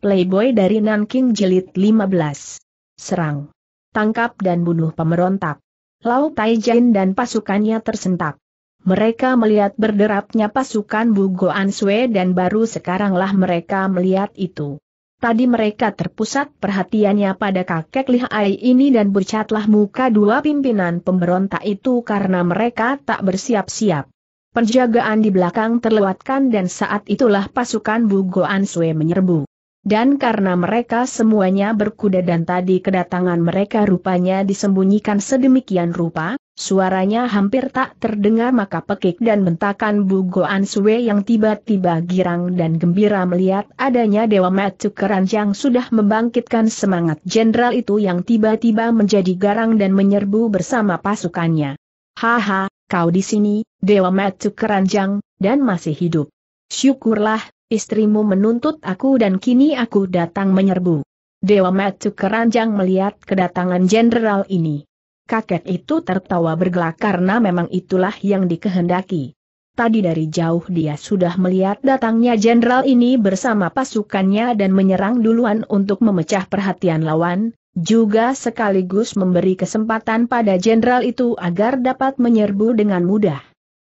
Playboy dari Nanking jelit 15. Serang. Tangkap dan bunuh pemberontak. Lau Taijin dan pasukannya tersentak. Mereka melihat berderapnya pasukan Bugo Ansue dan baru sekaranglah mereka melihat itu. Tadi mereka terpusat perhatiannya pada kakek lihai ini dan bercatlah muka dua pimpinan pemberontak itu karena mereka tak bersiap-siap. Penjagaan di belakang terlewatkan dan saat itulah pasukan Bugo Ansue menyerbu. Dan karena mereka semuanya berkuda dan tadi kedatangan mereka rupanya disembunyikan sedemikian rupa, suaranya hampir tak terdengar maka pekik dan bentakan Bugoan Sue yang tiba-tiba girang dan gembira melihat adanya Dewa Matu Keranjang sudah membangkitkan semangat jenderal itu yang tiba-tiba menjadi garang dan menyerbu bersama pasukannya. Haha, kau di sini, Dewa Keranjang, dan masih hidup. Syukurlah, istrimu menuntut aku dan kini aku datang menyerbu. Dewa Matsu keranjang melihat kedatangan jenderal ini. Kakek itu tertawa bergelak karena memang itulah yang dikehendaki. Tadi dari jauh dia sudah melihat datangnya jenderal ini bersama pasukannya dan menyerang duluan untuk memecah perhatian lawan, juga sekaligus memberi kesempatan pada jenderal itu agar dapat menyerbu dengan mudah.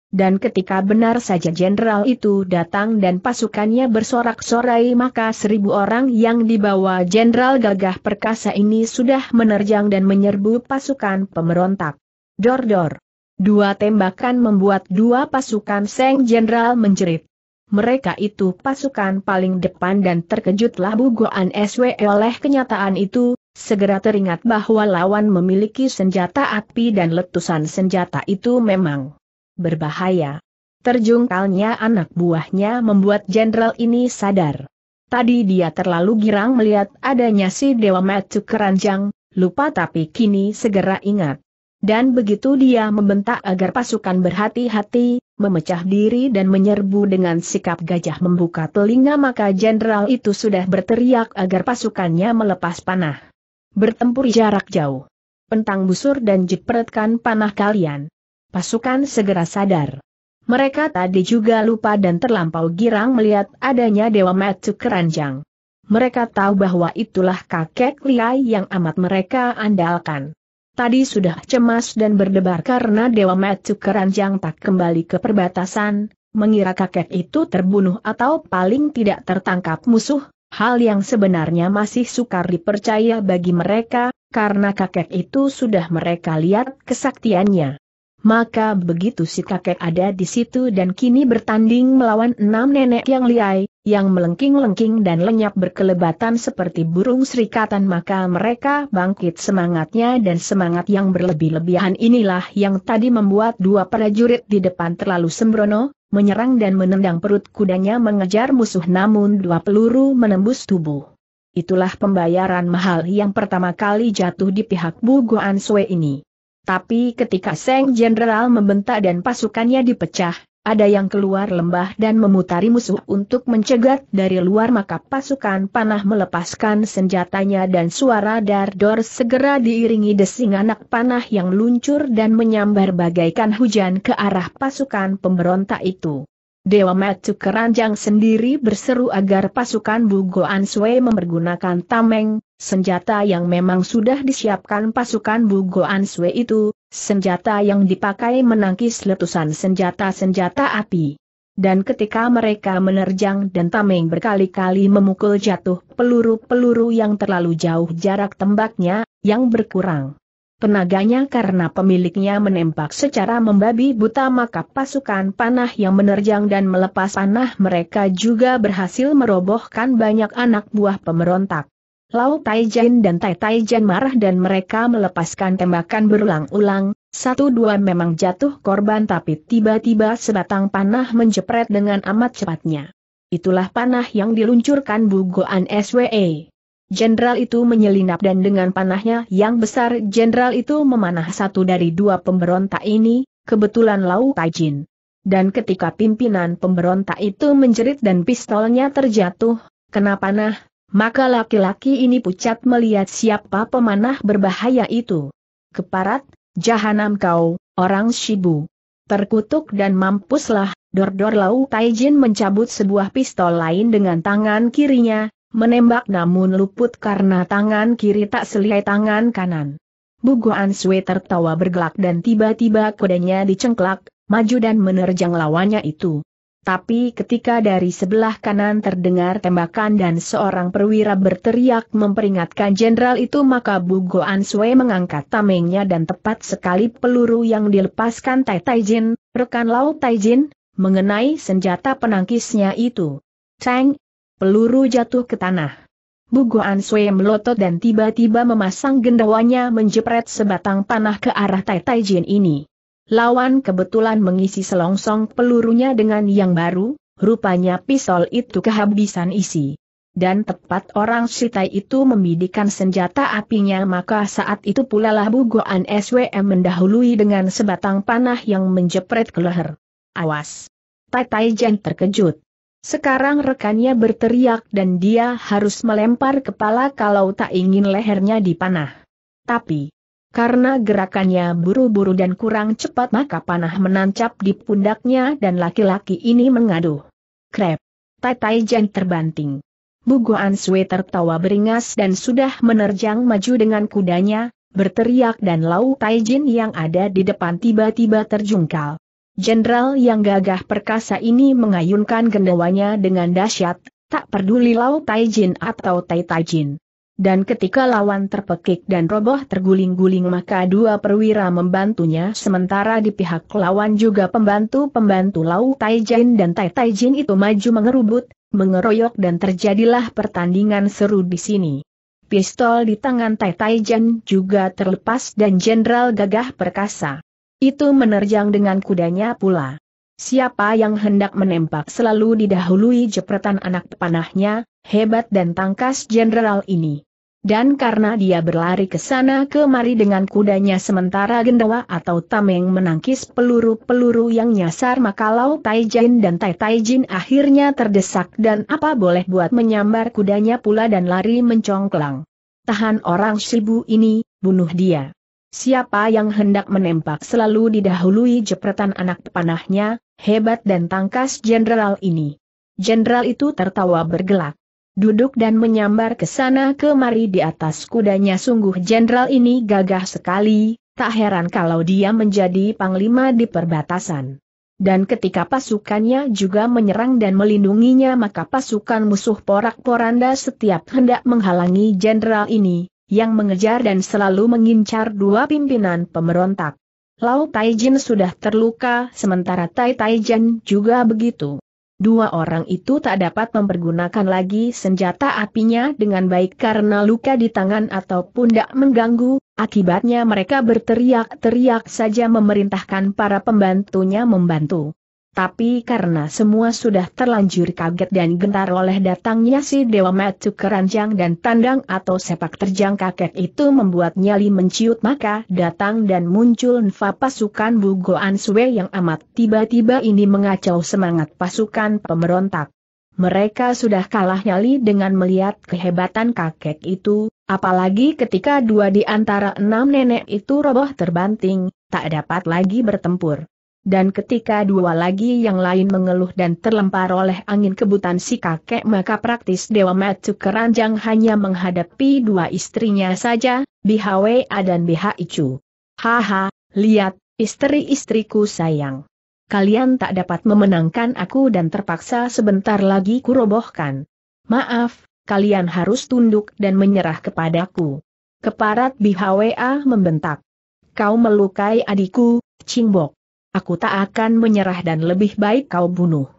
Dan ketika benar saja jenderal itu datang dan pasukannya bersorak-sorai maka seribu orang yang dibawa jenderal gagah perkasa ini sudah menerjang dan menyerbu pasukan pemberontak. Dor-dor. Dua tembakan membuat dua pasukan Seng Jenderal menjerit. Mereka itu pasukan paling depan dan terkejutlah Bugoan SW oleh kenyataan itu, segera teringat bahwa lawan memiliki senjata api dan letusan senjata itu memang berbahaya. Terjungkalnya anak buahnya membuat jenderal ini sadar. Tadi dia terlalu girang melihat adanya si Dewa Metu Keranjang, lupa tapi kini segera ingat. Dan begitu dia membentak agar pasukan berhati-hati, memecah diri dan menyerbu dengan sikap gajah membuka telinga maka jenderal itu sudah berteriak agar pasukannya melepas panah. Bertempur jarak jauh. Pentang busur dan jepretkan panah kalian. Pasukan segera sadar. Mereka tadi juga lupa dan terlampau girang melihat adanya Dewa Matsu Keranjang. Mereka tahu bahwa itulah kakek Liai yang amat mereka andalkan. Tadi sudah cemas dan berdebar karena Dewa Matsu Keranjang tak kembali ke perbatasan, mengira kakek itu terbunuh atau paling tidak tertangkap musuh, hal yang sebenarnya masih sukar dipercaya bagi mereka, karena kakek itu sudah mereka lihat kesaktiannya. Maka begitu si kakek ada di situ dan kini bertanding melawan enam nenek yang liai, yang melengking-lengking dan lenyap berkelebatan seperti burung serikatan maka mereka bangkit semangatnya dan semangat yang berlebih-lebihan inilah yang tadi membuat dua prajurit di depan terlalu sembrono, menyerang dan menendang perut kudanya mengejar musuh namun dua peluru menembus tubuh. Itulah pembayaran mahal yang pertama kali jatuh di pihak Bu Goan Sue ini. Tapi ketika Seng Jenderal membentak dan pasukannya dipecah, ada yang keluar lembah dan memutari musuh untuk mencegat dari luar maka pasukan panah melepaskan senjatanya dan suara dardor segera diiringi desing anak panah yang luncur dan menyambar bagaikan hujan ke arah pasukan pemberontak itu. Dewa Matu Keranjang sendiri berseru agar pasukan Bugo Sui mempergunakan tameng, Senjata yang memang sudah disiapkan pasukan Bugoan Sue itu, senjata yang dipakai menangkis letusan senjata-senjata api. Dan ketika mereka menerjang dan tameng berkali-kali memukul jatuh peluru-peluru yang terlalu jauh jarak tembaknya, yang berkurang tenaganya karena pemiliknya menembak secara membabi buta maka pasukan panah yang menerjang dan melepas panah mereka juga berhasil merobohkan banyak anak buah pemberontak. Lau Taijin dan Tai Taijin marah dan mereka melepaskan tembakan berulang-ulang, satu dua memang jatuh korban tapi tiba-tiba sebatang panah menjepret dengan amat cepatnya. Itulah panah yang diluncurkan Bugoan SWE. Jenderal itu menyelinap dan dengan panahnya yang besar jenderal itu memanah satu dari dua pemberontak ini, kebetulan Lau Taijin. Dan ketika pimpinan pemberontak itu menjerit dan pistolnya terjatuh, kena panah, maka laki-laki ini pucat melihat siapa pemanah berbahaya itu. Keparat, jahanam kau, orang Shibu. Terkutuk dan mampuslah, Dordor Lau Taijin mencabut sebuah pistol lain dengan tangan kirinya, menembak namun luput karena tangan kiri tak selihai tangan kanan. An Sui tertawa bergelak dan tiba-tiba kudanya dicengklak, maju dan menerjang lawannya itu. Tapi ketika dari sebelah kanan terdengar tembakan dan seorang perwira berteriak memperingatkan jenderal itu maka Bugo Ansue mengangkat tamengnya dan tepat sekali peluru yang dilepaskan Tai Taijin, rekan laut Taijin, mengenai senjata penangkisnya itu. Ceng! Peluru jatuh ke tanah. Bugo Ansue melotot dan tiba-tiba memasang gendawanya menjepret sebatang panah ke arah Tai Taijin ini. Lawan kebetulan mengisi selongsong pelurunya dengan yang baru, rupanya pistol itu kehabisan isi. Dan tepat orang Sitai itu membidikan senjata apinya maka saat itu pula lah bugoan SWM mendahului dengan sebatang panah yang menjepret ke leher. Awas! Tai Tai Jen terkejut. Sekarang rekannya berteriak dan dia harus melempar kepala kalau tak ingin lehernya dipanah. Tapi, karena gerakannya buru-buru dan kurang cepat maka panah menancap di pundaknya dan laki-laki ini mengaduh. Krep. Tai Tai Jen terbanting. Bugoan Sui tertawa beringas dan sudah menerjang maju dengan kudanya, berteriak dan Lau Tai Jin yang ada di depan tiba-tiba terjungkal. Jenderal yang gagah perkasa ini mengayunkan gendawanya dengan dahsyat, tak peduli Lau Tai Jin atau Tai Tai Jin dan ketika lawan terpekik dan roboh terguling-guling maka dua perwira membantunya sementara di pihak lawan juga pembantu-pembantu Lau Taijin dan Tai Taijin itu maju mengerubut, mengeroyok dan terjadilah pertandingan seru di sini. Pistol di tangan Tai Taijin juga terlepas dan Jenderal gagah perkasa. Itu menerjang dengan kudanya pula. Siapa yang hendak menembak selalu didahului jepretan anak panahnya, hebat dan tangkas jenderal ini. Dan karena dia berlari ke sana kemari dengan kudanya sementara gendawa atau tameng menangkis peluru-peluru yang nyasar makalau Taijin dan Tai Taijin akhirnya terdesak dan apa boleh buat menyambar kudanya pula dan lari mencongklang. Tahan orang Shibu ini, bunuh dia. Siapa yang hendak menembak selalu didahului jepretan anak panahnya, hebat dan tangkas jenderal ini. Jenderal itu tertawa bergelak duduk dan menyambar ke sana kemari di atas kudanya sungguh jenderal ini gagah sekali, tak heran kalau dia menjadi panglima di perbatasan. Dan ketika pasukannya juga menyerang dan melindunginya maka pasukan musuh porak-poranda setiap hendak menghalangi jenderal ini, yang mengejar dan selalu mengincar dua pimpinan pemberontak. Lau Taijin sudah terluka sementara Tai Taijin juga begitu. Dua orang itu tak dapat mempergunakan lagi senjata apinya dengan baik karena luka di tangan atau pundak mengganggu, akibatnya mereka berteriak-teriak saja memerintahkan para pembantunya membantu. Tapi karena semua sudah terlanjur kaget dan gentar oleh datangnya si Dewa Metu keranjang dan tandang atau sepak terjang kakek itu membuat nyali menciut maka datang dan muncul nfa pasukan bugo Sue yang amat tiba-tiba ini mengacau semangat pasukan pemberontak. Mereka sudah kalah nyali dengan melihat kehebatan kakek itu, apalagi ketika dua di antara enam nenek itu roboh terbanting, tak dapat lagi bertempur dan ketika dua lagi yang lain mengeluh dan terlempar oleh angin kebutan si kakek maka praktis Dewa Matsu Keranjang hanya menghadapi dua istrinya saja, Bihwe dan Bihaicu. Haha, lihat, istri-istriku sayang. Kalian tak dapat memenangkan aku dan terpaksa sebentar lagi kurobohkan. Maaf, kalian harus tunduk dan menyerah kepadaku. Keparat Bihwa membentak. Kau melukai adikku, Cingbok. Aku tak akan menyerah dan lebih baik kau bunuh.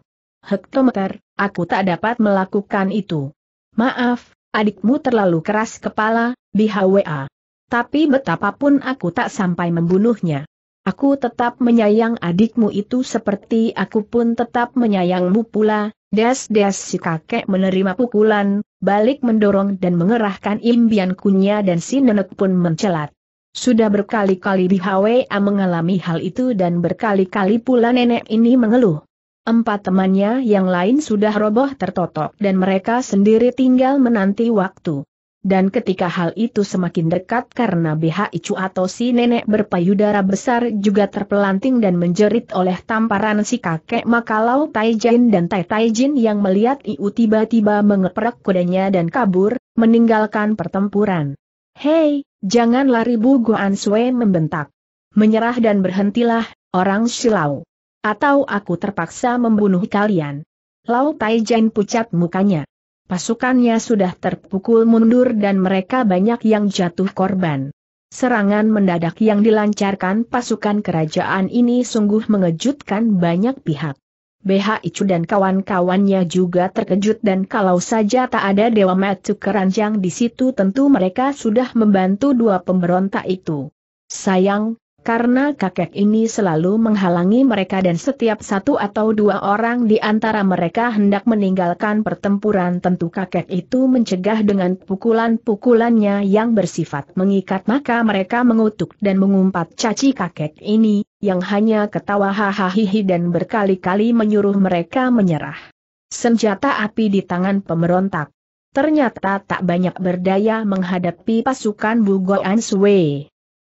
Hektometer, aku tak dapat melakukan itu. Maaf, adikmu terlalu keras kepala, BHWA. Tapi betapapun aku tak sampai membunuhnya. Aku tetap menyayang adikmu itu seperti aku pun tetap menyayangmu pula, das-das si kakek menerima pukulan, balik mendorong dan mengerahkan impian kunya dan si nenek pun mencelat. Sudah berkali-kali di HWA mengalami hal itu dan berkali-kali pula nenek ini mengeluh. Empat temannya yang lain sudah roboh tertotok dan mereka sendiri tinggal menanti waktu. Dan ketika hal itu semakin dekat karena BH Icu atau si nenek berpayudara besar juga terpelanting dan menjerit oleh tamparan si kakek Makalau Taijin dan Tai Taijin yang melihat Iu tiba-tiba mengeprek kudanya dan kabur, meninggalkan pertempuran. Hei, Jangan lari Bu Guan Sui membentak. Menyerah dan berhentilah, orang silau. Atau aku terpaksa membunuh kalian. Lau Taijan pucat mukanya. Pasukannya sudah terpukul mundur dan mereka banyak yang jatuh korban. Serangan mendadak yang dilancarkan pasukan kerajaan ini sungguh mengejutkan banyak pihak. BH Icu dan kawan-kawannya juga terkejut dan kalau saja tak ada Dewa Matsu Keranjang di situ tentu mereka sudah membantu dua pemberontak itu. Sayang, karena kakek ini selalu menghalangi mereka dan setiap satu atau dua orang di antara mereka hendak meninggalkan pertempuran tentu kakek itu mencegah dengan pukulan-pukulannya yang bersifat mengikat maka mereka mengutuk dan mengumpat caci kakek ini, yang hanya ketawa hahaha dan berkali-kali menyuruh mereka menyerah. Senjata api di tangan pemberontak. Ternyata tak banyak berdaya menghadapi pasukan Bugoan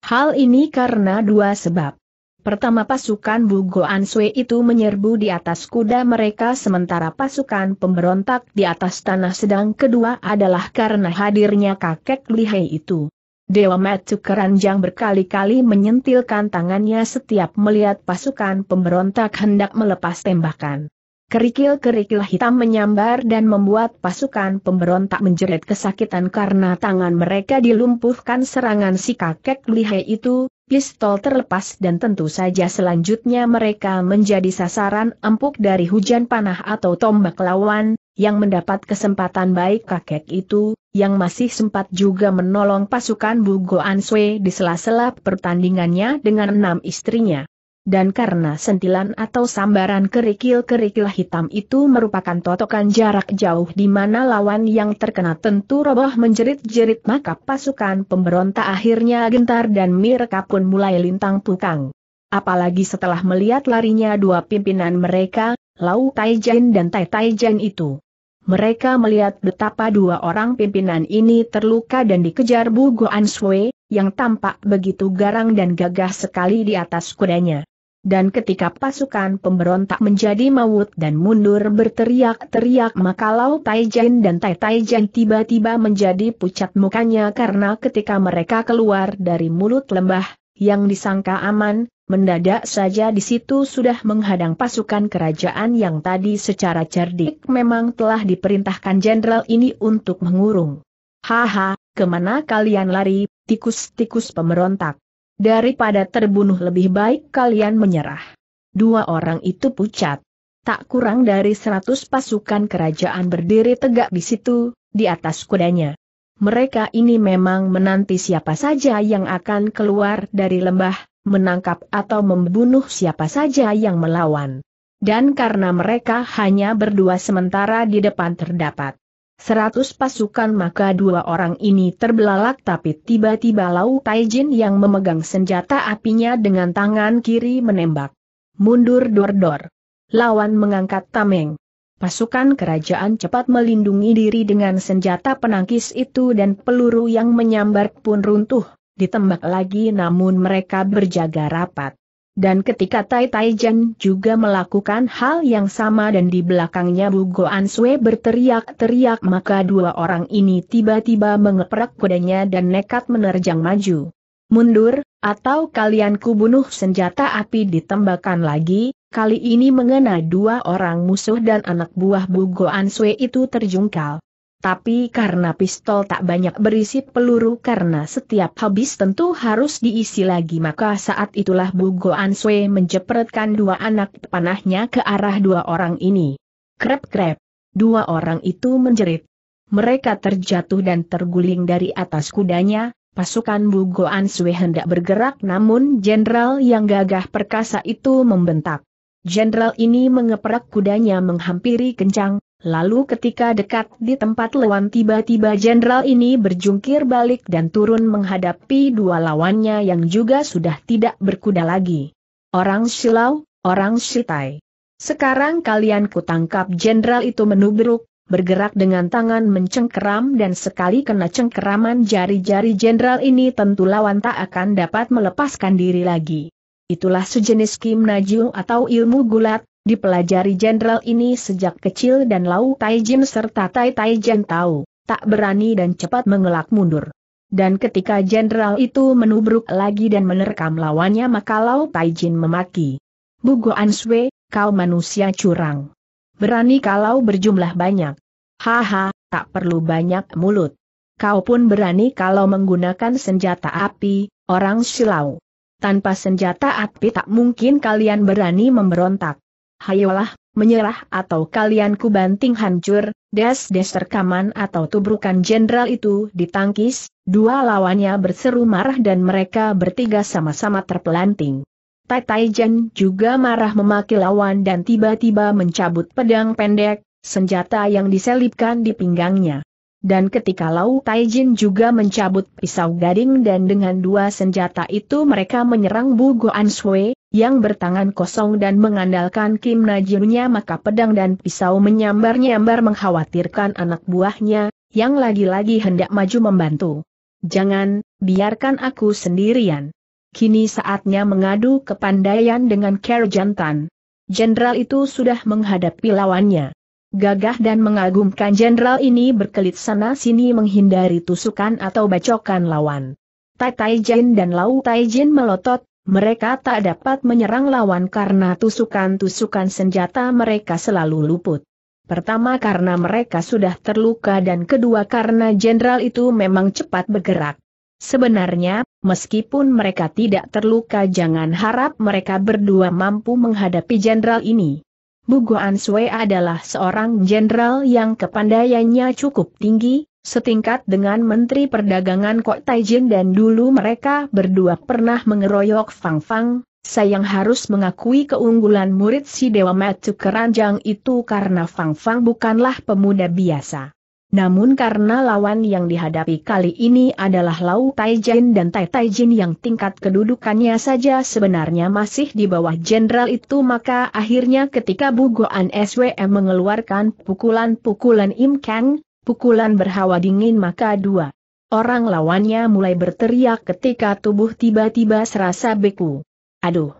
Hal ini karena dua sebab. Pertama pasukan Bugo Sui itu menyerbu di atas kuda mereka sementara pasukan pemberontak di atas tanah sedang kedua adalah karena hadirnya kakek Lihei itu. Dewa Metu Keranjang berkali-kali menyentilkan tangannya setiap melihat pasukan pemberontak hendak melepas tembakan. Kerikil-kerikil hitam menyambar dan membuat pasukan pemberontak menjerit kesakitan karena tangan mereka dilumpuhkan serangan si kakek lihai itu, pistol terlepas dan tentu saja selanjutnya mereka menjadi sasaran empuk dari hujan panah atau tombak lawan, yang mendapat kesempatan baik kakek itu, yang masih sempat juga menolong pasukan Bugo Answe di sela-sela pertandingannya dengan enam istrinya dan karena sentilan atau sambaran kerikil-kerikil hitam itu merupakan totokan jarak jauh di mana lawan yang terkena tentu roboh menjerit-jerit maka pasukan pemberontak akhirnya gentar dan mereka pun mulai lintang pukang. Apalagi setelah melihat larinya dua pimpinan mereka, Lau Taijin dan Tai Taijin itu. Mereka melihat betapa dua orang pimpinan ini terluka dan dikejar Bu Goan Sui, yang tampak begitu garang dan gagah sekali di atas kudanya. Dan ketika pasukan pemberontak menjadi maut dan mundur berteriak-teriak maka Lau Jin dan Tai Tai Jin tiba-tiba menjadi pucat mukanya karena ketika mereka keluar dari mulut lembah, yang disangka aman, mendadak saja di situ sudah menghadang pasukan kerajaan yang tadi secara cerdik memang telah diperintahkan jenderal ini untuk mengurung. Haha, kemana kalian lari, tikus-tikus pemberontak? Daripada terbunuh lebih baik kalian menyerah. Dua orang itu pucat. Tak kurang dari seratus pasukan kerajaan berdiri tegak di situ, di atas kudanya. Mereka ini memang menanti siapa saja yang akan keluar dari lembah, menangkap atau membunuh siapa saja yang melawan. Dan karena mereka hanya berdua sementara di depan terdapat seratus pasukan maka dua orang ini terbelalak tapi tiba-tiba Lau Taijin yang memegang senjata apinya dengan tangan kiri menembak. Mundur dor-dor. Lawan mengangkat tameng. Pasukan kerajaan cepat melindungi diri dengan senjata penangkis itu dan peluru yang menyambar pun runtuh, ditembak lagi namun mereka berjaga rapat. Dan ketika Tai Taijan juga melakukan hal yang sama dan di belakangnya Bu Goan Sue berteriak-teriak maka dua orang ini tiba-tiba mengeprak kudanya dan nekat menerjang maju. Mundur, atau kalian kubunuh senjata api ditembakkan lagi, kali ini mengena dua orang musuh dan anak buah Bu Goan Sue itu terjungkal. Tapi karena pistol tak banyak berisi peluru karena setiap habis tentu harus diisi lagi maka saat itulah Bu Bugo Sui menjepretkan dua anak panahnya ke arah dua orang ini. Krep-krep. Dua orang itu menjerit. Mereka terjatuh dan terguling dari atas kudanya, pasukan Bu Bugo Sui hendak bergerak namun jenderal yang gagah perkasa itu membentak. Jenderal ini mengeprak kudanya menghampiri kencang, Lalu ketika dekat di tempat lawan tiba-tiba jenderal ini berjungkir balik dan turun menghadapi dua lawannya yang juga sudah tidak berkuda lagi. Orang Silau, orang Sitai. Sekarang kalian kutangkap jenderal itu menubruk, bergerak dengan tangan mencengkeram dan sekali kena cengkeraman jari-jari jenderal ini tentu lawan tak akan dapat melepaskan diri lagi. Itulah sejenis kim naju atau ilmu gulat, Dipelajari jenderal ini sejak kecil dan Lau Taijin serta Tai Taijin tahu, tak berani dan cepat mengelak mundur. Dan ketika jenderal itu menubruk lagi dan menerkam lawannya maka Lau Taijin memaki. Bugo Answe, kau manusia curang. Berani kalau berjumlah banyak. Haha, tak perlu banyak mulut. Kau pun berani kalau menggunakan senjata api, orang silau. Tanpa senjata api tak mungkin kalian berani memberontak hayolah, menyerah atau kalian ku banting hancur, des-des terkaman atau tubrukan jenderal itu ditangkis, dua lawannya berseru marah dan mereka bertiga sama-sama terpelanting. Tai Jen juga marah memaki lawan dan tiba-tiba mencabut pedang pendek, senjata yang diselipkan di pinggangnya. Dan ketika Lau Taijin juga mencabut pisau gading dan dengan dua senjata itu mereka menyerang Bu Goan Sui, yang bertangan kosong dan mengandalkan Kim Najirnya maka pedang dan pisau menyambar-nyambar mengkhawatirkan anak buahnya, yang lagi-lagi hendak maju membantu. Jangan, biarkan aku sendirian. Kini saatnya mengadu kepandaian dengan Ker Jantan. Jenderal itu sudah menghadapi lawannya. Gagah dan mengagumkan jenderal ini berkelit sana-sini menghindari tusukan atau bacokan lawan. Tai Tai Jin dan Lau Tai Jin melotot, mereka tak dapat menyerang lawan karena tusukan-tusukan senjata mereka selalu luput. Pertama karena mereka sudah terluka dan kedua karena jenderal itu memang cepat bergerak. Sebenarnya, meskipun mereka tidak terluka jangan harap mereka berdua mampu menghadapi jenderal ini. Bugo Sui adalah seorang jenderal yang kepandaiannya cukup tinggi, Setingkat dengan Menteri Perdagangan Kok Taijin dan dulu mereka berdua pernah mengeroyok Fang Fang, sayang harus mengakui keunggulan murid si Dewa Matu Keranjang itu karena Fang Fang bukanlah pemuda biasa. Namun karena lawan yang dihadapi kali ini adalah Lau Taijin dan Tai Taijin yang tingkat kedudukannya saja sebenarnya masih di bawah jenderal itu maka akhirnya ketika Goan SWM mengeluarkan pukulan-pukulan Im Kang, pukulan berhawa dingin maka dua. Orang lawannya mulai berteriak ketika tubuh tiba-tiba serasa beku. Aduh!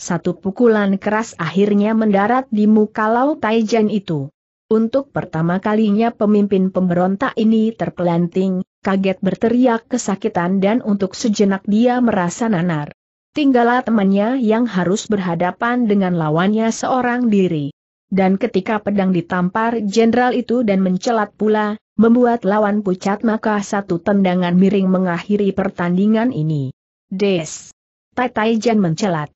Satu pukulan keras akhirnya mendarat di muka Lau Taijan itu. Untuk pertama kalinya pemimpin pemberontak ini terpelanting, kaget berteriak kesakitan dan untuk sejenak dia merasa nanar. Tinggallah temannya yang harus berhadapan dengan lawannya seorang diri dan ketika pedang ditampar jenderal itu dan mencelat pula, membuat lawan pucat maka satu tendangan miring mengakhiri pertandingan ini. Des! Tai Tai Jan mencelat.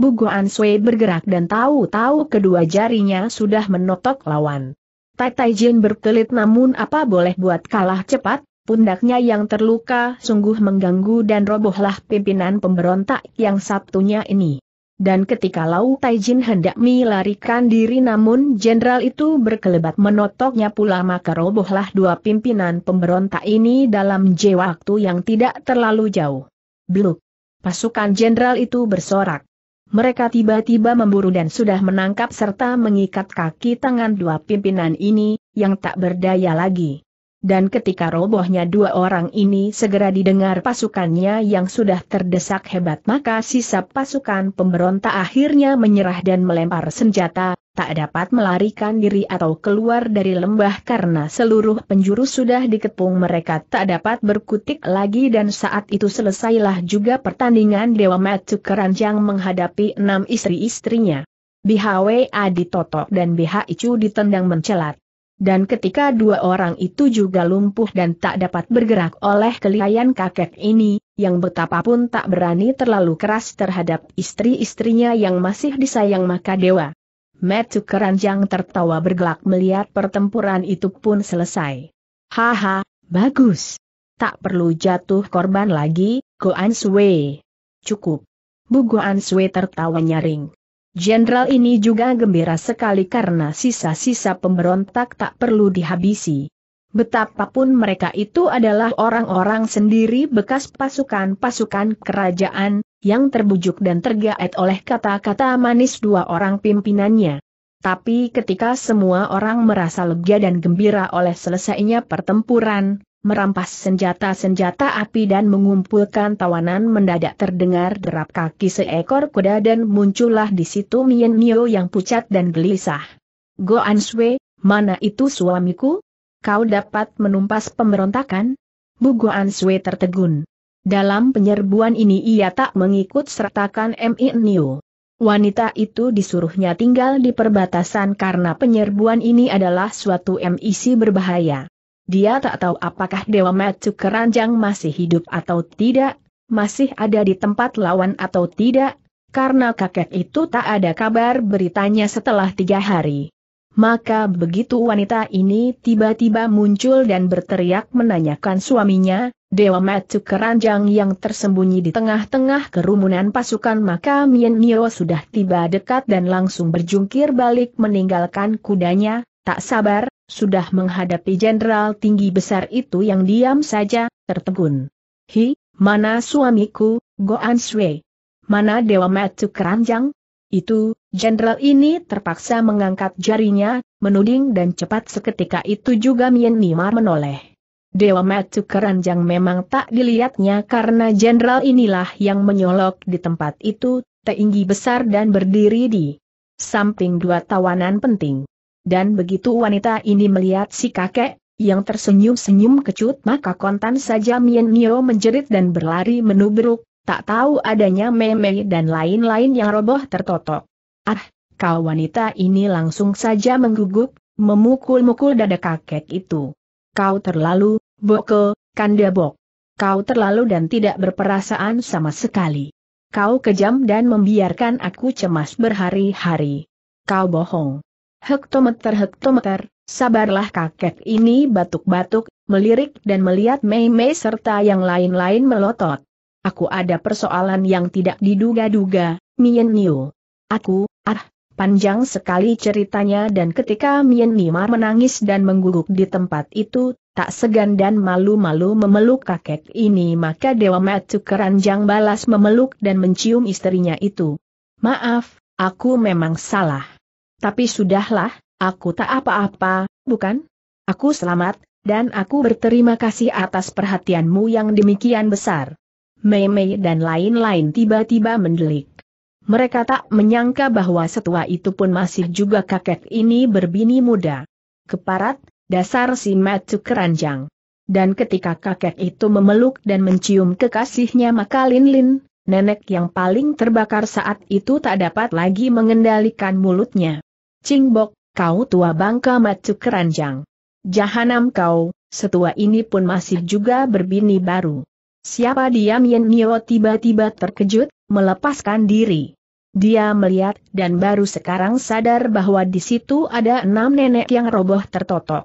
Bugoan Sui bergerak dan tahu-tahu kedua jarinya sudah menotok lawan. Tai Tai Jin berkelit namun apa boleh buat kalah cepat, pundaknya yang terluka sungguh mengganggu dan robohlah pimpinan pemberontak yang Sabtunya ini dan ketika Lau Taijin hendak melarikan diri namun jenderal itu berkelebat menotoknya pula maka robohlah dua pimpinan pemberontak ini dalam je waktu yang tidak terlalu jauh. Bluk. Pasukan jenderal itu bersorak. Mereka tiba-tiba memburu dan sudah menangkap serta mengikat kaki tangan dua pimpinan ini, yang tak berdaya lagi dan ketika robohnya dua orang ini segera didengar pasukannya yang sudah terdesak hebat maka sisa pasukan pemberontak akhirnya menyerah dan melempar senjata, tak dapat melarikan diri atau keluar dari lembah karena seluruh penjuru sudah dikepung mereka tak dapat berkutik lagi dan saat itu selesailah juga pertandingan Dewa Matu Keranjang menghadapi enam istri-istrinya. BHWA ditotok dan BHICU ditendang mencelat dan ketika dua orang itu juga lumpuh dan tak dapat bergerak oleh kelihayan kakek ini, yang betapapun tak berani terlalu keras terhadap istri-istrinya yang masih disayang maka dewa. Metu Keranjang tertawa bergelak melihat pertempuran itu pun selesai. Haha, bagus. Tak perlu jatuh korban lagi, Goan Sui. Cukup. Bu Goan Sui tertawa nyaring. Jenderal ini juga gembira sekali karena sisa-sisa pemberontak tak perlu dihabisi. Betapapun mereka itu adalah orang-orang sendiri bekas pasukan-pasukan kerajaan, yang terbujuk dan tergaet oleh kata-kata manis dua orang pimpinannya. Tapi ketika semua orang merasa lega dan gembira oleh selesainya pertempuran, merampas senjata-senjata api dan mengumpulkan tawanan mendadak terdengar derap kaki seekor kuda dan muncullah di situ Mien Nio yang pucat dan gelisah. Go Anshui, mana itu suamiku? Kau dapat menumpas pemberontakan? Bu Go Sui tertegun. Dalam penyerbuan ini ia tak mengikut sertakan Mien Nio. Wanita itu disuruhnya tinggal di perbatasan karena penyerbuan ini adalah suatu misi berbahaya. Dia tak tahu apakah Dewa Matsu Keranjang masih hidup atau tidak, masih ada di tempat lawan atau tidak, karena kakek itu tak ada kabar beritanya setelah tiga hari. Maka begitu wanita ini tiba-tiba muncul dan berteriak menanyakan suaminya, Dewa Matsu Keranjang yang tersembunyi di tengah-tengah kerumunan pasukan maka Mien Niro sudah tiba dekat dan langsung berjungkir balik meninggalkan kudanya, tak sabar, sudah menghadapi jenderal tinggi besar itu yang diam saja, tertegun. Hi, mana suamiku, Goan Sui? Mana Dewa Matu Keranjang? Itu, jenderal ini terpaksa mengangkat jarinya, menuding dan cepat seketika itu juga Mien Nimar menoleh. Dewa Matu Keranjang memang tak dilihatnya karena jenderal inilah yang menyolok di tempat itu, tinggi besar dan berdiri di samping dua tawanan penting dan begitu wanita ini melihat si kakek, yang tersenyum-senyum kecut maka kontan saja Mien Mio menjerit dan berlari menubruk, tak tahu adanya meme dan lain-lain yang roboh tertotok. Ah, kau wanita ini langsung saja menggugup, memukul-mukul dada kakek itu. Kau terlalu, kanda bok. Kau terlalu dan tidak berperasaan sama sekali. Kau kejam dan membiarkan aku cemas berhari-hari. Kau bohong. Hektometer-hektometer, sabarlah kakek ini batuk-batuk, melirik dan melihat Mei-Mei serta yang lain-lain melotot. Aku ada persoalan yang tidak diduga-duga, Mien Niu. Aku, ah, panjang sekali ceritanya dan ketika Mien Nimar menangis dan mengguguk di tempat itu, tak segan dan malu-malu memeluk kakek ini maka Dewa Matu Keranjang balas memeluk dan mencium istrinya itu. Maaf, aku memang salah. Tapi sudahlah, aku tak apa-apa, bukan? Aku selamat, dan aku berterima kasih atas perhatianmu yang demikian besar. Mei-mei dan lain-lain tiba-tiba mendelik. Mereka tak menyangka bahwa setua itu pun masih juga kakek ini berbini muda. Keparat, dasar si Matsu keranjang. Dan ketika kakek itu memeluk dan mencium kekasihnya maka Lin-Lin, nenek yang paling terbakar saat itu tak dapat lagi mengendalikan mulutnya. Cingbok, kau tua bangka macu keranjang. Jahanam kau, setua ini pun masih juga berbini baru. Siapa diam Mien Nio tiba-tiba terkejut, melepaskan diri. Dia melihat dan baru sekarang sadar bahwa di situ ada enam nenek yang roboh tertotok.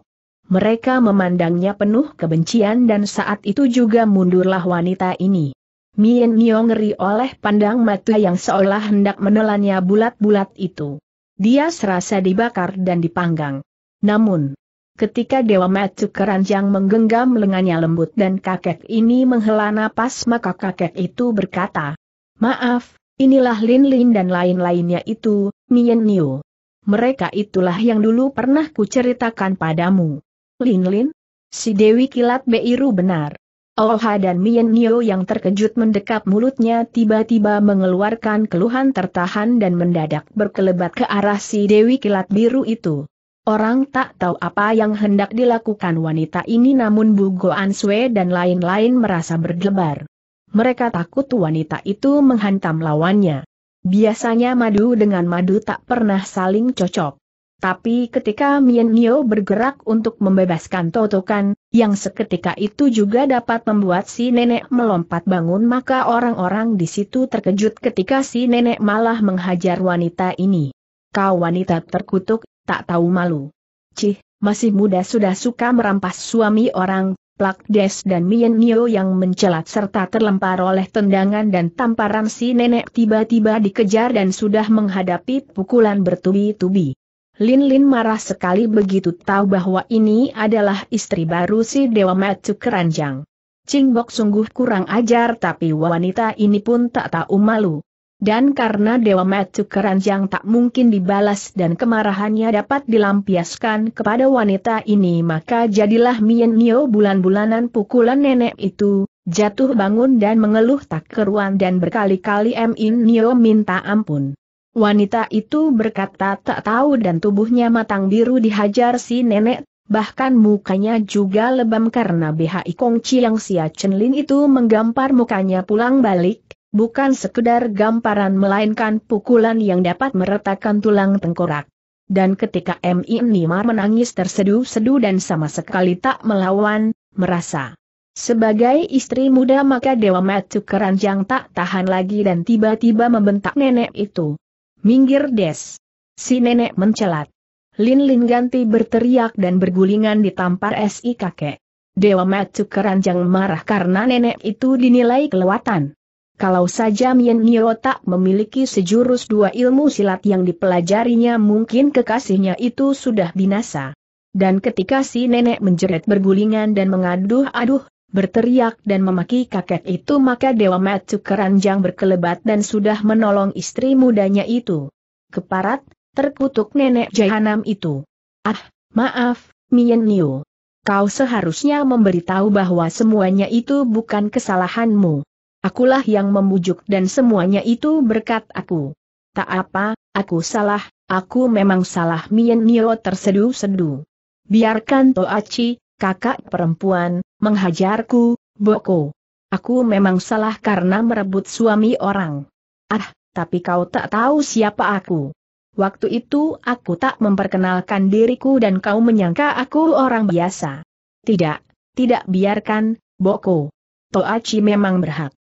Mereka memandangnya penuh kebencian dan saat itu juga mundurlah wanita ini. Mien Nio ngeri oleh pandang mata yang seolah hendak menelannya bulat-bulat itu. Dia serasa dibakar dan dipanggang. Namun, ketika Dewa Matsu keranjang menggenggam lengannya lembut dan kakek ini menghela napas maka kakek itu berkata, Maaf, inilah Lin Lin dan lain-lainnya itu, Mien Niu. Mereka itulah yang dulu pernah kuceritakan padamu. Lin Lin? Si Dewi Kilat Beiru benar. Oha dan Mien Nio yang terkejut mendekap mulutnya tiba-tiba mengeluarkan keluhan tertahan dan mendadak berkelebat ke arah si Dewi Kilat Biru itu. Orang tak tahu apa yang hendak dilakukan wanita ini namun Bu Goan Sue dan lain-lain merasa berdebar. Mereka takut wanita itu menghantam lawannya. Biasanya madu dengan madu tak pernah saling cocok. Tapi ketika Mien Nio bergerak untuk membebaskan Totokan, yang seketika itu juga dapat membuat si nenek melompat bangun maka orang-orang di situ terkejut ketika si nenek malah menghajar wanita ini. Kau wanita terkutuk, tak tahu malu. Cih, masih muda sudah suka merampas suami orang, Plak Des dan Mien Nio yang mencelat serta terlempar oleh tendangan dan tamparan si nenek tiba-tiba dikejar dan sudah menghadapi pukulan bertubi-tubi. Lin Lin marah sekali begitu tahu bahwa ini adalah istri baru si Dewa Matu Keranjang. Cingbok sungguh kurang ajar tapi wanita ini pun tak tahu malu. Dan karena Dewa Matu Keranjang tak mungkin dibalas dan kemarahannya dapat dilampiaskan kepada wanita ini maka jadilah Mien Nio bulan-bulanan pukulan nenek itu, jatuh bangun dan mengeluh tak keruan dan berkali-kali Mien Nio minta ampun. Wanita itu berkata tak tahu dan tubuhnya matang biru dihajar si nenek, bahkan mukanya juga lebam karena BHI Kong yang Sia Chen itu menggampar mukanya pulang balik, bukan sekedar gamparan melainkan pukulan yang dapat meretakkan tulang tengkorak. Dan ketika Mi Nimar menangis terseduh-seduh dan sama sekali tak melawan, merasa sebagai istri muda maka Dewa Matu Keranjang tak tahan lagi dan tiba-tiba membentak nenek itu. Minggir des. Si nenek mencelat. Lin Lin ganti berteriak dan bergulingan ditampar si kakek. Dewa Matsu keranjang marah karena nenek itu dinilai kelewatan. Kalau saja Mien Nio tak memiliki sejurus dua ilmu silat yang dipelajarinya mungkin kekasihnya itu sudah binasa. Dan ketika si nenek menjerit bergulingan dan mengaduh-aduh, berteriak dan memaki kakek itu maka Dewa Matsu keranjang berkelebat dan sudah menolong istri mudanya itu. Keparat, terkutuk nenek Jahanam itu. Ah, maaf, Mien Niu. Kau seharusnya memberitahu bahwa semuanya itu bukan kesalahanmu. Akulah yang membujuk dan semuanya itu berkat aku. Tak apa, aku salah, aku memang salah Mien Niu terseduh sedu. Biarkan Toachi, kakak perempuan, menghajarku, Boko. Aku memang salah karena merebut suami orang. Ah, tapi kau tak tahu siapa aku. Waktu itu aku tak memperkenalkan diriku dan kau menyangka aku orang biasa. Tidak, tidak biarkan, Boko. Toachi memang berhak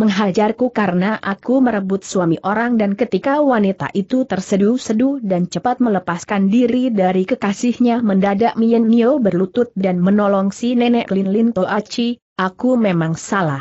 menghajarku karena aku merebut suami orang dan ketika wanita itu terseduh sedu dan cepat melepaskan diri dari kekasihnya mendadak Mien Nio berlutut dan menolong si nenek Lin Lin Toachi, aku memang salah.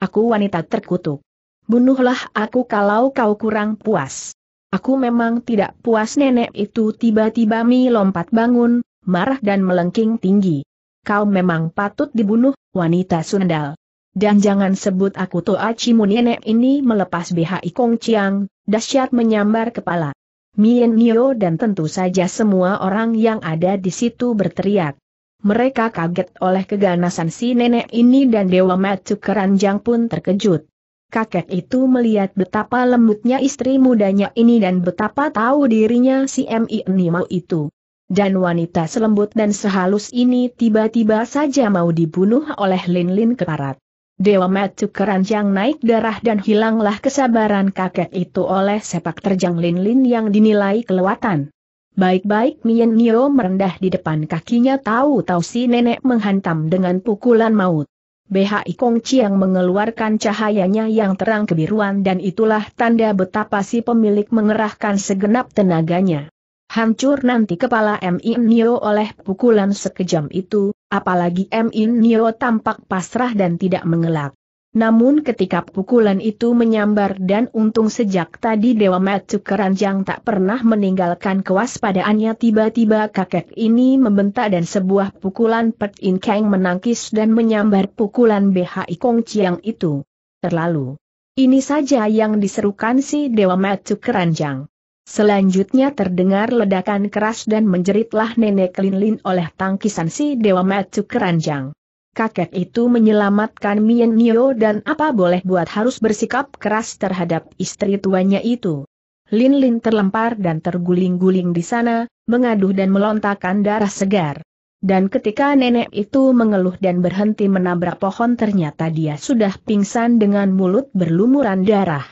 Aku wanita terkutuk. Bunuhlah aku kalau kau kurang puas. Aku memang tidak puas nenek itu tiba-tiba Mi lompat bangun, marah dan melengking tinggi. Kau memang patut dibunuh, wanita sundal. Dan jangan sebut aku Toa Cimu nenek ini melepas BHI Kong Chiang, dahsyat menyambar kepala. Mien Nio dan tentu saja semua orang yang ada di situ berteriak. Mereka kaget oleh keganasan si nenek ini dan Dewa Matu Keranjang pun terkejut. Kakek itu melihat betapa lembutnya istri mudanya ini dan betapa tahu dirinya si Mien Nio itu. Dan wanita selembut dan sehalus ini tiba-tiba saja mau dibunuh oleh Lin Lin Keparat. Dewa Matu keranjang naik darah dan hilanglah kesabaran kakek itu oleh sepak terjang Lin Lin yang dinilai kelewatan. Baik-baik Mien Nio merendah di depan kakinya tahu-tahu si nenek menghantam dengan pukulan maut. BHI Kong Chiang mengeluarkan cahayanya yang terang kebiruan dan itulah tanda betapa si pemilik mengerahkan segenap tenaganya. Hancur nanti kepala M. In Nio oleh pukulan sekejam itu, apalagi M. In Nio tampak pasrah dan tidak mengelak. Namun ketika pukulan itu menyambar dan untung sejak tadi Dewa Matsu Keranjang tak pernah meninggalkan kewaspadaannya tiba-tiba kakek ini membentak dan sebuah pukulan Pek In Kang menangkis dan menyambar pukulan BHI Kong Chiang itu. Terlalu. Ini saja yang diserukan si Dewa Matsu Keranjang. Selanjutnya terdengar ledakan keras dan menjeritlah nenek Linlin oleh tangkisan si Dewa Matsu Keranjang. Kakek itu menyelamatkan Mien Nio dan apa boleh buat harus bersikap keras terhadap istri tuanya itu. Linlin terlempar dan terguling-guling di sana, mengaduh dan melontarkan darah segar. Dan ketika nenek itu mengeluh dan berhenti menabrak pohon ternyata dia sudah pingsan dengan mulut berlumuran darah.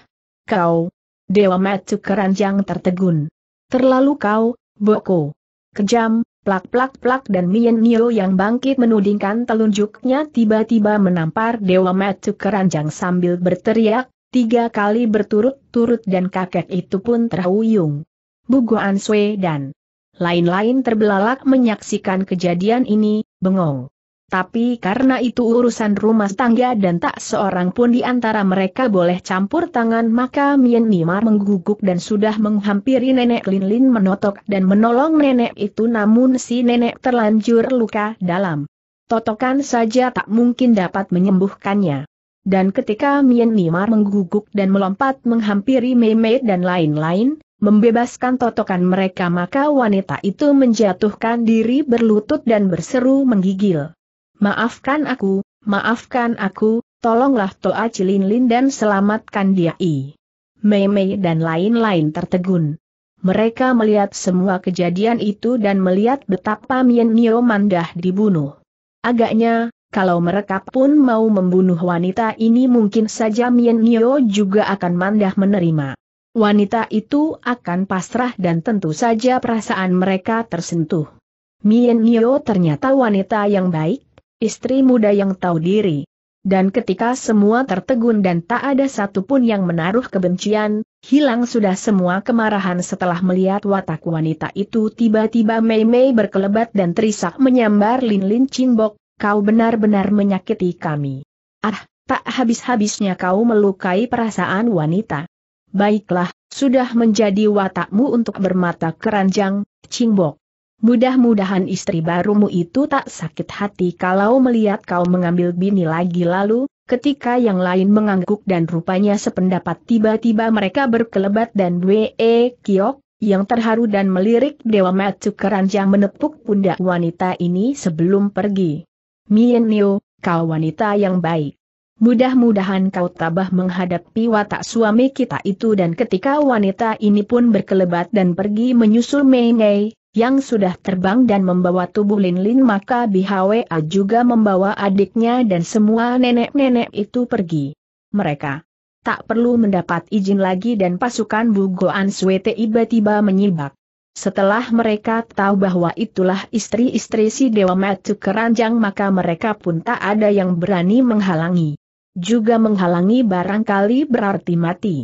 Kau, Dewa Matsu keranjang tertegun. Terlalu kau, Boko. Kejam, plak-plak-plak dan Mien Nio yang bangkit menudingkan telunjuknya tiba-tiba menampar Dewa Matsu keranjang sambil berteriak, tiga kali berturut-turut dan kakek itu pun terhuyung. Bugoan Sue dan lain-lain terbelalak menyaksikan kejadian ini, bengong tapi karena itu urusan rumah tangga dan tak seorang pun di antara mereka boleh campur tangan maka Mien Nimar mengguguk dan sudah menghampiri nenek Lin Lin menotok dan menolong nenek itu namun si nenek terlanjur luka dalam. Totokan saja tak mungkin dapat menyembuhkannya. Dan ketika Mien Nimar mengguguk dan melompat menghampiri Meme dan lain-lain, membebaskan totokan mereka maka wanita itu menjatuhkan diri berlutut dan berseru menggigil. Maafkan aku, maafkan aku, tolonglah Toa Cilinlin dan selamatkan dia I. Mei dan lain-lain tertegun. Mereka melihat semua kejadian itu dan melihat betapa Mien Nio Mandah dibunuh. Agaknya, kalau mereka pun mau membunuh wanita ini mungkin saja Mien Nio juga akan mandah menerima. Wanita itu akan pasrah dan tentu saja perasaan mereka tersentuh. Mien Nio ternyata wanita yang baik, istri muda yang tahu diri. Dan ketika semua tertegun dan tak ada satupun yang menaruh kebencian, hilang sudah semua kemarahan setelah melihat watak wanita itu tiba-tiba Mei Mei berkelebat dan terisak menyambar Lin Lin Cingbok, kau benar-benar menyakiti kami. Ah, tak habis-habisnya kau melukai perasaan wanita. Baiklah, sudah menjadi watakmu untuk bermata keranjang, Cingbok. Mudah-mudahan istri barumu itu tak sakit hati kalau melihat kau mengambil bini lagi lalu, ketika yang lain mengangguk dan rupanya sependapat tiba-tiba mereka berkelebat dan Wee Kiok, yang terharu dan melirik Dewa Matsu keranjang menepuk pundak wanita ini sebelum pergi. Mien Niu, kau wanita yang baik. Mudah-mudahan kau tabah menghadapi watak suami kita itu dan ketika wanita ini pun berkelebat dan pergi menyusul Mei Mei, yang sudah terbang dan membawa tubuh Lin Lin maka A juga membawa adiknya dan semua nenek-nenek itu pergi. Mereka tak perlu mendapat izin lagi dan pasukan Bugoan Swete tiba-tiba menyibak. Setelah mereka tahu bahwa itulah istri-istri si Dewa Matu Keranjang maka mereka pun tak ada yang berani menghalangi. Juga menghalangi barangkali berarti mati.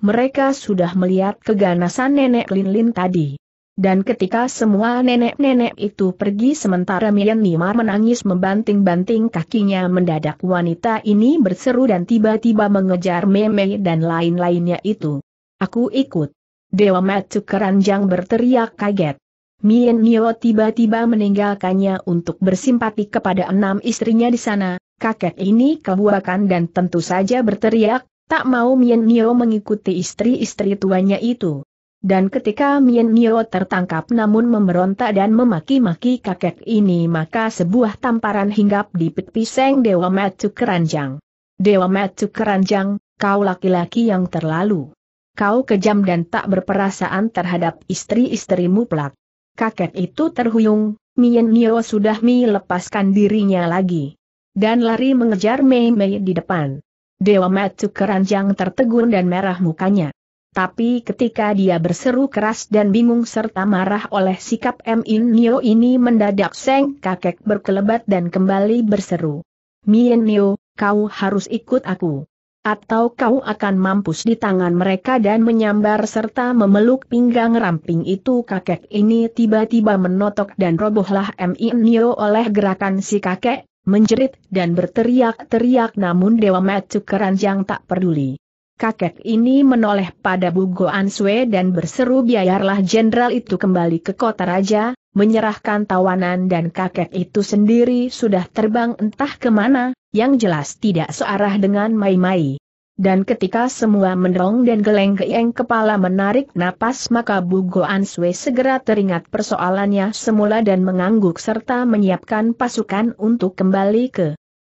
Mereka sudah melihat keganasan nenek Lin Lin tadi. Dan ketika semua nenek-nenek itu pergi sementara Mian Nima menangis membanting-banting kakinya mendadak wanita ini berseru dan tiba-tiba mengejar Meme dan lain-lainnya itu. Aku ikut. Dewa Matsu Keranjang berteriak kaget. Mian Nio tiba-tiba meninggalkannya untuk bersimpati kepada enam istrinya di sana, kakek ini kebuakan dan tentu saja berteriak, tak mau Mian Nio mengikuti istri-istri tuanya itu. Dan ketika Mien Nio tertangkap namun memberontak dan memaki-maki kakek ini maka sebuah tamparan hinggap di pit Dewa Metu Keranjang. Dewa Metu Keranjang, kau laki-laki yang terlalu. Kau kejam dan tak berperasaan terhadap istri-istrimu pelak. Kakek itu terhuyung, Mien Nio sudah melepaskan dirinya lagi. Dan lari mengejar Mei Mei di depan. Dewa Metu Keranjang tertegun dan merah mukanya. Tapi ketika dia berseru keras dan bingung serta marah oleh sikap M. In Nio ini mendadak Seng kakek berkelebat dan kembali berseru. Mien Nio, kau harus ikut aku. Atau kau akan mampus di tangan mereka dan menyambar serta memeluk pinggang ramping itu kakek ini tiba-tiba menotok dan robohlah M. In Nio oleh gerakan si kakek, menjerit dan berteriak-teriak namun Dewa Matsu keranjang tak peduli kakek ini menoleh pada Bugo Answe dan berseru biarlah jenderal itu kembali ke kota raja, menyerahkan tawanan dan kakek itu sendiri sudah terbang entah kemana, yang jelas tidak searah dengan Mai-Mai. Dan ketika semua mendorong dan geleng-geleng kepala menarik napas maka Bugo Answe segera teringat persoalannya semula dan mengangguk serta menyiapkan pasukan untuk kembali ke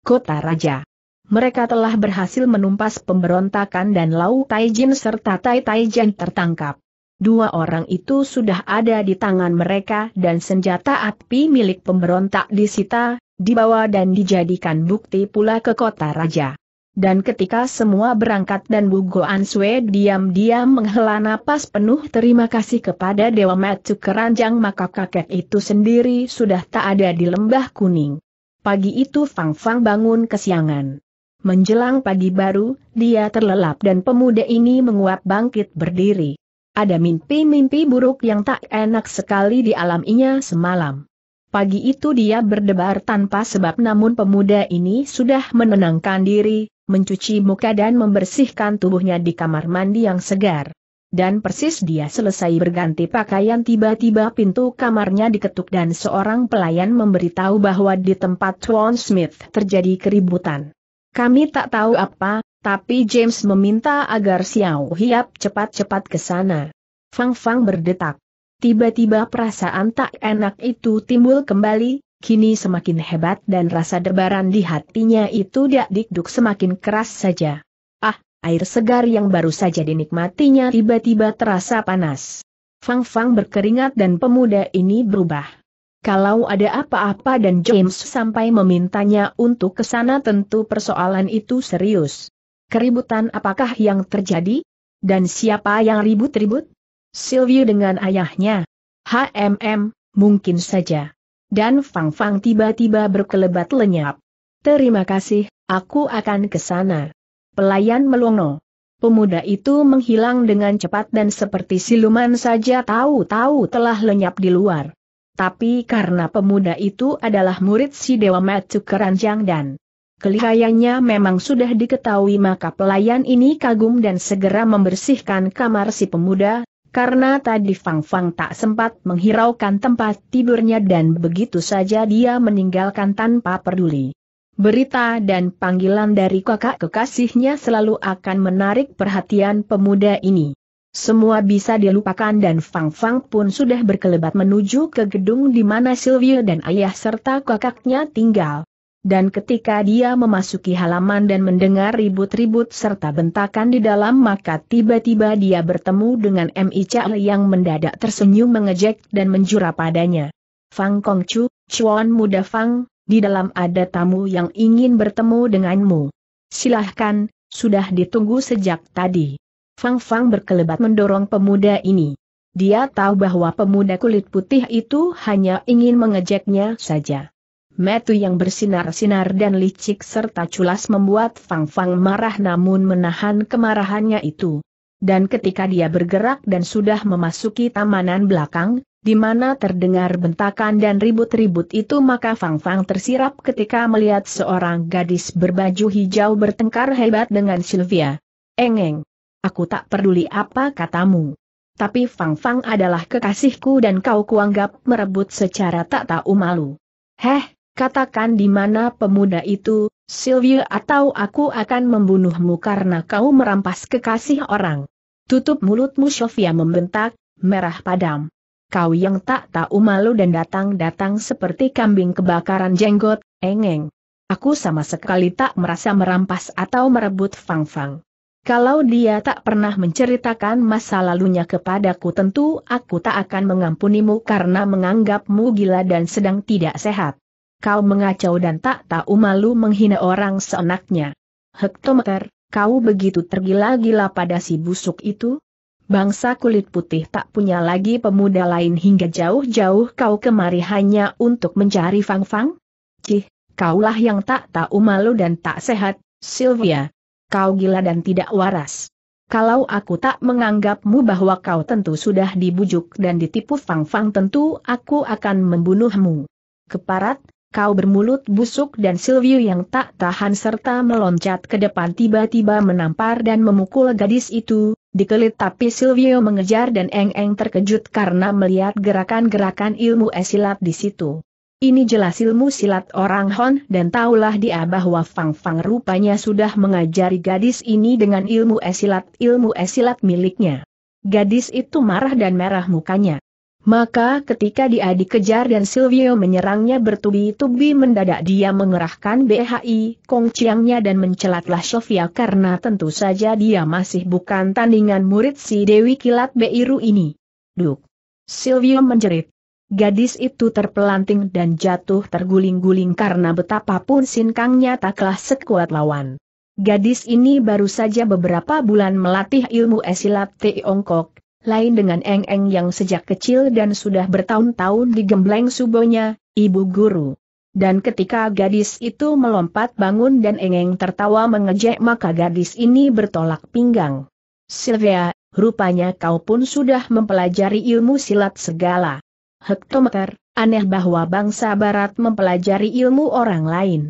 kota raja mereka telah berhasil menumpas pemberontakan dan Lau Taijin serta Tai Taijin tertangkap. Dua orang itu sudah ada di tangan mereka dan senjata api milik pemberontak disita, dibawa dan dijadikan bukti pula ke kota raja. Dan ketika semua berangkat dan Bugo Ansue diam-diam menghela napas penuh terima kasih kepada Dewa Matsu Keranjang maka kakek itu sendiri sudah tak ada di lembah kuning. Pagi itu Fang Fang bangun kesiangan. Menjelang pagi baru, dia terlelap dan pemuda ini menguap bangkit berdiri. Ada mimpi-mimpi buruk yang tak enak sekali di alaminya semalam. Pagi itu dia berdebar tanpa sebab namun pemuda ini sudah menenangkan diri, mencuci muka dan membersihkan tubuhnya di kamar mandi yang segar. Dan persis dia selesai berganti pakaian tiba-tiba pintu kamarnya diketuk dan seorang pelayan memberitahu bahwa di tempat Tuan Smith terjadi keributan. Kami tak tahu apa, tapi James meminta agar Xiao Hiap cepat-cepat ke sana. Fang Fang berdetak. Tiba-tiba perasaan tak enak itu timbul kembali, kini semakin hebat dan rasa debaran di hatinya itu dak dikduk semakin keras saja. Ah, air segar yang baru saja dinikmatinya tiba-tiba terasa panas. Fang Fang berkeringat dan pemuda ini berubah. Kalau ada apa-apa dan James sampai memintanya untuk ke sana tentu persoalan itu serius. Keributan apakah yang terjadi? Dan siapa yang ribut-ribut? Silvio dengan ayahnya. HMM, mungkin saja. Dan Fang Fang tiba-tiba berkelebat lenyap. Terima kasih, aku akan ke sana. Pelayan melongo. Pemuda itu menghilang dengan cepat dan seperti siluman saja tahu-tahu telah lenyap di luar. Tapi karena pemuda itu adalah murid si Dewa Matsu Keranjang dan kelihayanya memang sudah diketahui maka pelayan ini kagum dan segera membersihkan kamar si pemuda, karena tadi Fang Fang tak sempat menghiraukan tempat tidurnya dan begitu saja dia meninggalkan tanpa peduli. Berita dan panggilan dari kakak kekasihnya selalu akan menarik perhatian pemuda ini. Semua bisa dilupakan dan Fang Fang pun sudah berkelebat menuju ke gedung di mana Sylvia dan ayah serta kakaknya tinggal. Dan ketika dia memasuki halaman dan mendengar ribut-ribut serta bentakan di dalam maka tiba-tiba dia bertemu dengan M.I. Chale yang mendadak tersenyum mengejek dan menjura padanya. Fang Kong Chu, Chuan muda Fang, di dalam ada tamu yang ingin bertemu denganmu. Silahkan, sudah ditunggu sejak tadi. Fang Fang berkelebat mendorong pemuda ini. Dia tahu bahwa pemuda kulit putih itu hanya ingin mengejeknya saja. Metu yang bersinar-sinar dan licik serta culas membuat Fang Fang marah namun menahan kemarahannya itu. Dan ketika dia bergerak dan sudah memasuki tamanan belakang, di mana terdengar bentakan dan ribut-ribut itu maka Fang Fang tersirap ketika melihat seorang gadis berbaju hijau bertengkar hebat dengan Sylvia. Engeng. Aku tak peduli apa katamu. Tapi Fang Fang adalah kekasihku dan kau kuanggap merebut secara tak tahu malu. Heh, katakan di mana pemuda itu, Sylvia atau aku akan membunuhmu karena kau merampas kekasih orang. Tutup mulutmu Sofia membentak, merah padam. Kau yang tak tahu malu dan datang-datang seperti kambing kebakaran jenggot, engeng. Aku sama sekali tak merasa merampas atau merebut Fang Fang. Kalau dia tak pernah menceritakan masa lalunya kepadaku tentu aku tak akan mengampunimu karena menganggapmu gila dan sedang tidak sehat. Kau mengacau dan tak tahu malu menghina orang seenaknya. Hektometer, kau begitu tergila-gila pada si busuk itu? Bangsa kulit putih tak punya lagi pemuda lain hingga jauh-jauh kau kemari hanya untuk mencari Fang Fang? Cih, kaulah yang tak tahu malu dan tak sehat, Sylvia. Kau gila dan tidak waras. Kalau aku tak menganggapmu bahwa kau tentu sudah dibujuk dan ditipu Fang Fang tentu aku akan membunuhmu. Keparat, kau bermulut busuk dan Silvio yang tak tahan serta meloncat ke depan tiba-tiba menampar dan memukul gadis itu, dikelit tapi Silvio mengejar dan Eng Eng terkejut karena melihat gerakan-gerakan ilmu esilat di situ. Ini jelas ilmu silat orang Hon dan taulah dia bahwa Fang Fang rupanya sudah mengajari gadis ini dengan ilmu esilat ilmu esilat miliknya. Gadis itu marah dan merah mukanya. Maka ketika dia dikejar dan Silvio menyerangnya bertubi-tubi mendadak dia mengerahkan BHI Kong dan mencelatlah Sofia karena tentu saja dia masih bukan tandingan murid si Dewi Kilat Beiru ini. Duk! Silvio menjerit. Gadis itu terpelanting dan jatuh terguling-guling karena betapapun sinkangnya taklah sekuat lawan. Gadis ini baru saja beberapa bulan melatih ilmu esilat Tiongkok, lain dengan Eng Eng yang sejak kecil dan sudah bertahun-tahun digembleng subonya, ibu guru. Dan ketika gadis itu melompat bangun dan Eng Eng tertawa mengejek maka gadis ini bertolak pinggang. Sylvia, rupanya kau pun sudah mempelajari ilmu silat segala hektometer, aneh bahwa bangsa barat mempelajari ilmu orang lain.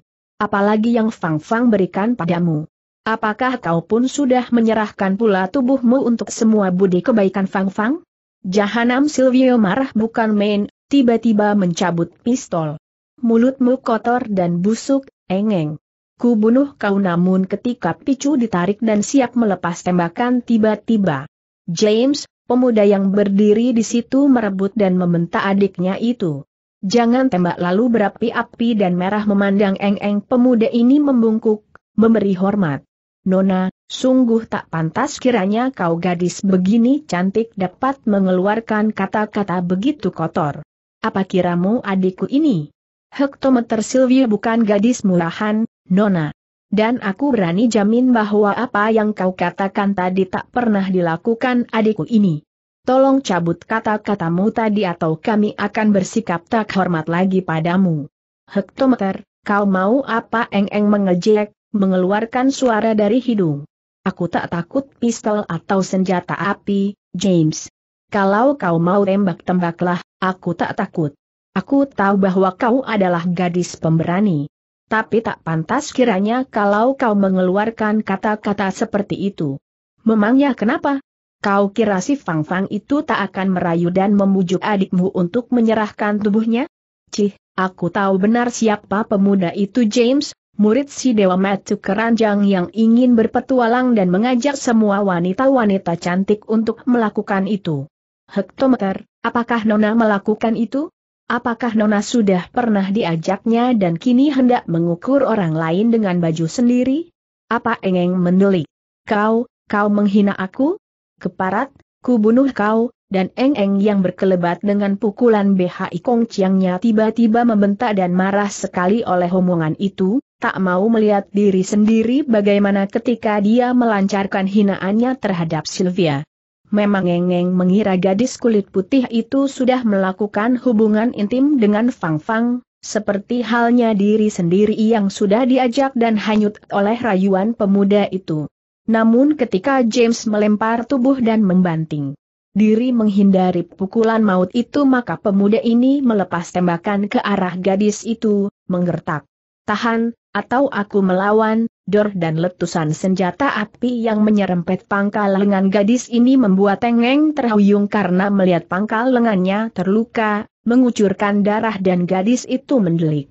Apalagi yang Fang Fang berikan padamu. Apakah kau pun sudah menyerahkan pula tubuhmu untuk semua budi kebaikan Fang Fang? Jahanam Silvio marah bukan main, tiba-tiba mencabut pistol. Mulutmu kotor dan busuk, engeng. Ku bunuh kau namun ketika picu ditarik dan siap melepas tembakan tiba-tiba. James, Pemuda yang berdiri di situ merebut dan membentak adiknya itu. Jangan tembak lalu berapi-api dan merah memandang eng-eng pemuda ini membungkuk, memberi hormat. Nona, sungguh tak pantas kiranya kau gadis begini cantik dapat mengeluarkan kata-kata begitu kotor. Apa kiramu adikku ini? Hektometer Sylvia bukan gadis murahan, Nona. Dan aku berani jamin bahwa apa yang kau katakan tadi tak pernah dilakukan adikku ini. Tolong cabut kata-katamu tadi atau kami akan bersikap tak hormat lagi padamu. Hektometer, kau mau apa eng-eng mengejek, mengeluarkan suara dari hidung. Aku tak takut pistol atau senjata api, James. Kalau kau mau tembak-tembaklah, aku tak takut. Aku tahu bahwa kau adalah gadis pemberani tapi tak pantas kiranya kalau kau mengeluarkan kata-kata seperti itu. Memangnya kenapa? Kau kira si Fang Fang itu tak akan merayu dan memujuk adikmu untuk menyerahkan tubuhnya? Cih, aku tahu benar siapa pemuda itu James, murid si Dewa Matu Keranjang yang ingin berpetualang dan mengajak semua wanita-wanita cantik untuk melakukan itu. Hektometer, apakah Nona melakukan itu? Apakah Nona sudah pernah diajaknya dan kini hendak mengukur orang lain dengan baju sendiri? Apa engeng mendelik? Kau, kau menghina aku? Keparat, ku bunuh kau, dan engeng yang berkelebat dengan pukulan BHI Kong Chiangnya tiba-tiba membentak dan marah sekali oleh omongan itu, tak mau melihat diri sendiri bagaimana ketika dia melancarkan hinaannya terhadap Sylvia memang Engeng mengira gadis kulit putih itu sudah melakukan hubungan intim dengan Fang Fang, seperti halnya diri sendiri yang sudah diajak dan hanyut oleh rayuan pemuda itu. Namun ketika James melempar tubuh dan membanting diri menghindari pukulan maut itu maka pemuda ini melepas tembakan ke arah gadis itu, menggertak. Tahan, atau aku melawan, dor dan letusan senjata api yang menyerempet pangkal lengan gadis ini membuat Tengeng terhuyung karena melihat pangkal lengannya terluka, mengucurkan darah dan gadis itu mendelik.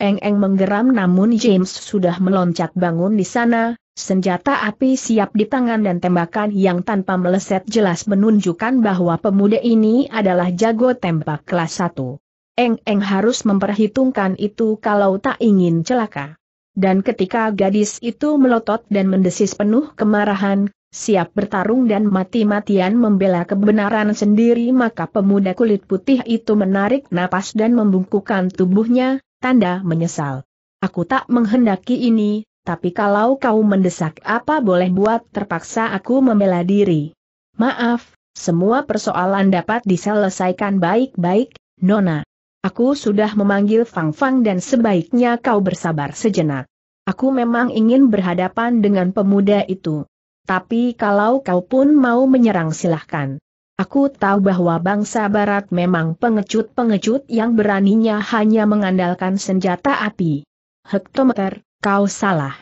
Eng-eng menggeram namun James sudah meloncat bangun di sana, senjata api siap di tangan dan tembakan yang tanpa meleset jelas menunjukkan bahwa pemuda ini adalah jago tembak kelas 1. Eng-eng harus memperhitungkan itu kalau tak ingin celaka. Dan ketika gadis itu melotot dan mendesis penuh kemarahan, siap bertarung dan mati-matian membela kebenaran sendiri maka pemuda kulit putih itu menarik napas dan membungkukkan tubuhnya, tanda menyesal. Aku tak menghendaki ini, tapi kalau kau mendesak apa boleh buat terpaksa aku membela diri. Maaf, semua persoalan dapat diselesaikan baik-baik, Nona. Aku sudah memanggil Fang Fang dan sebaiknya kau bersabar sejenak. Aku memang ingin berhadapan dengan pemuda itu. Tapi kalau kau pun mau menyerang silahkan. Aku tahu bahwa bangsa barat memang pengecut-pengecut yang beraninya hanya mengandalkan senjata api. Hektometer, kau salah.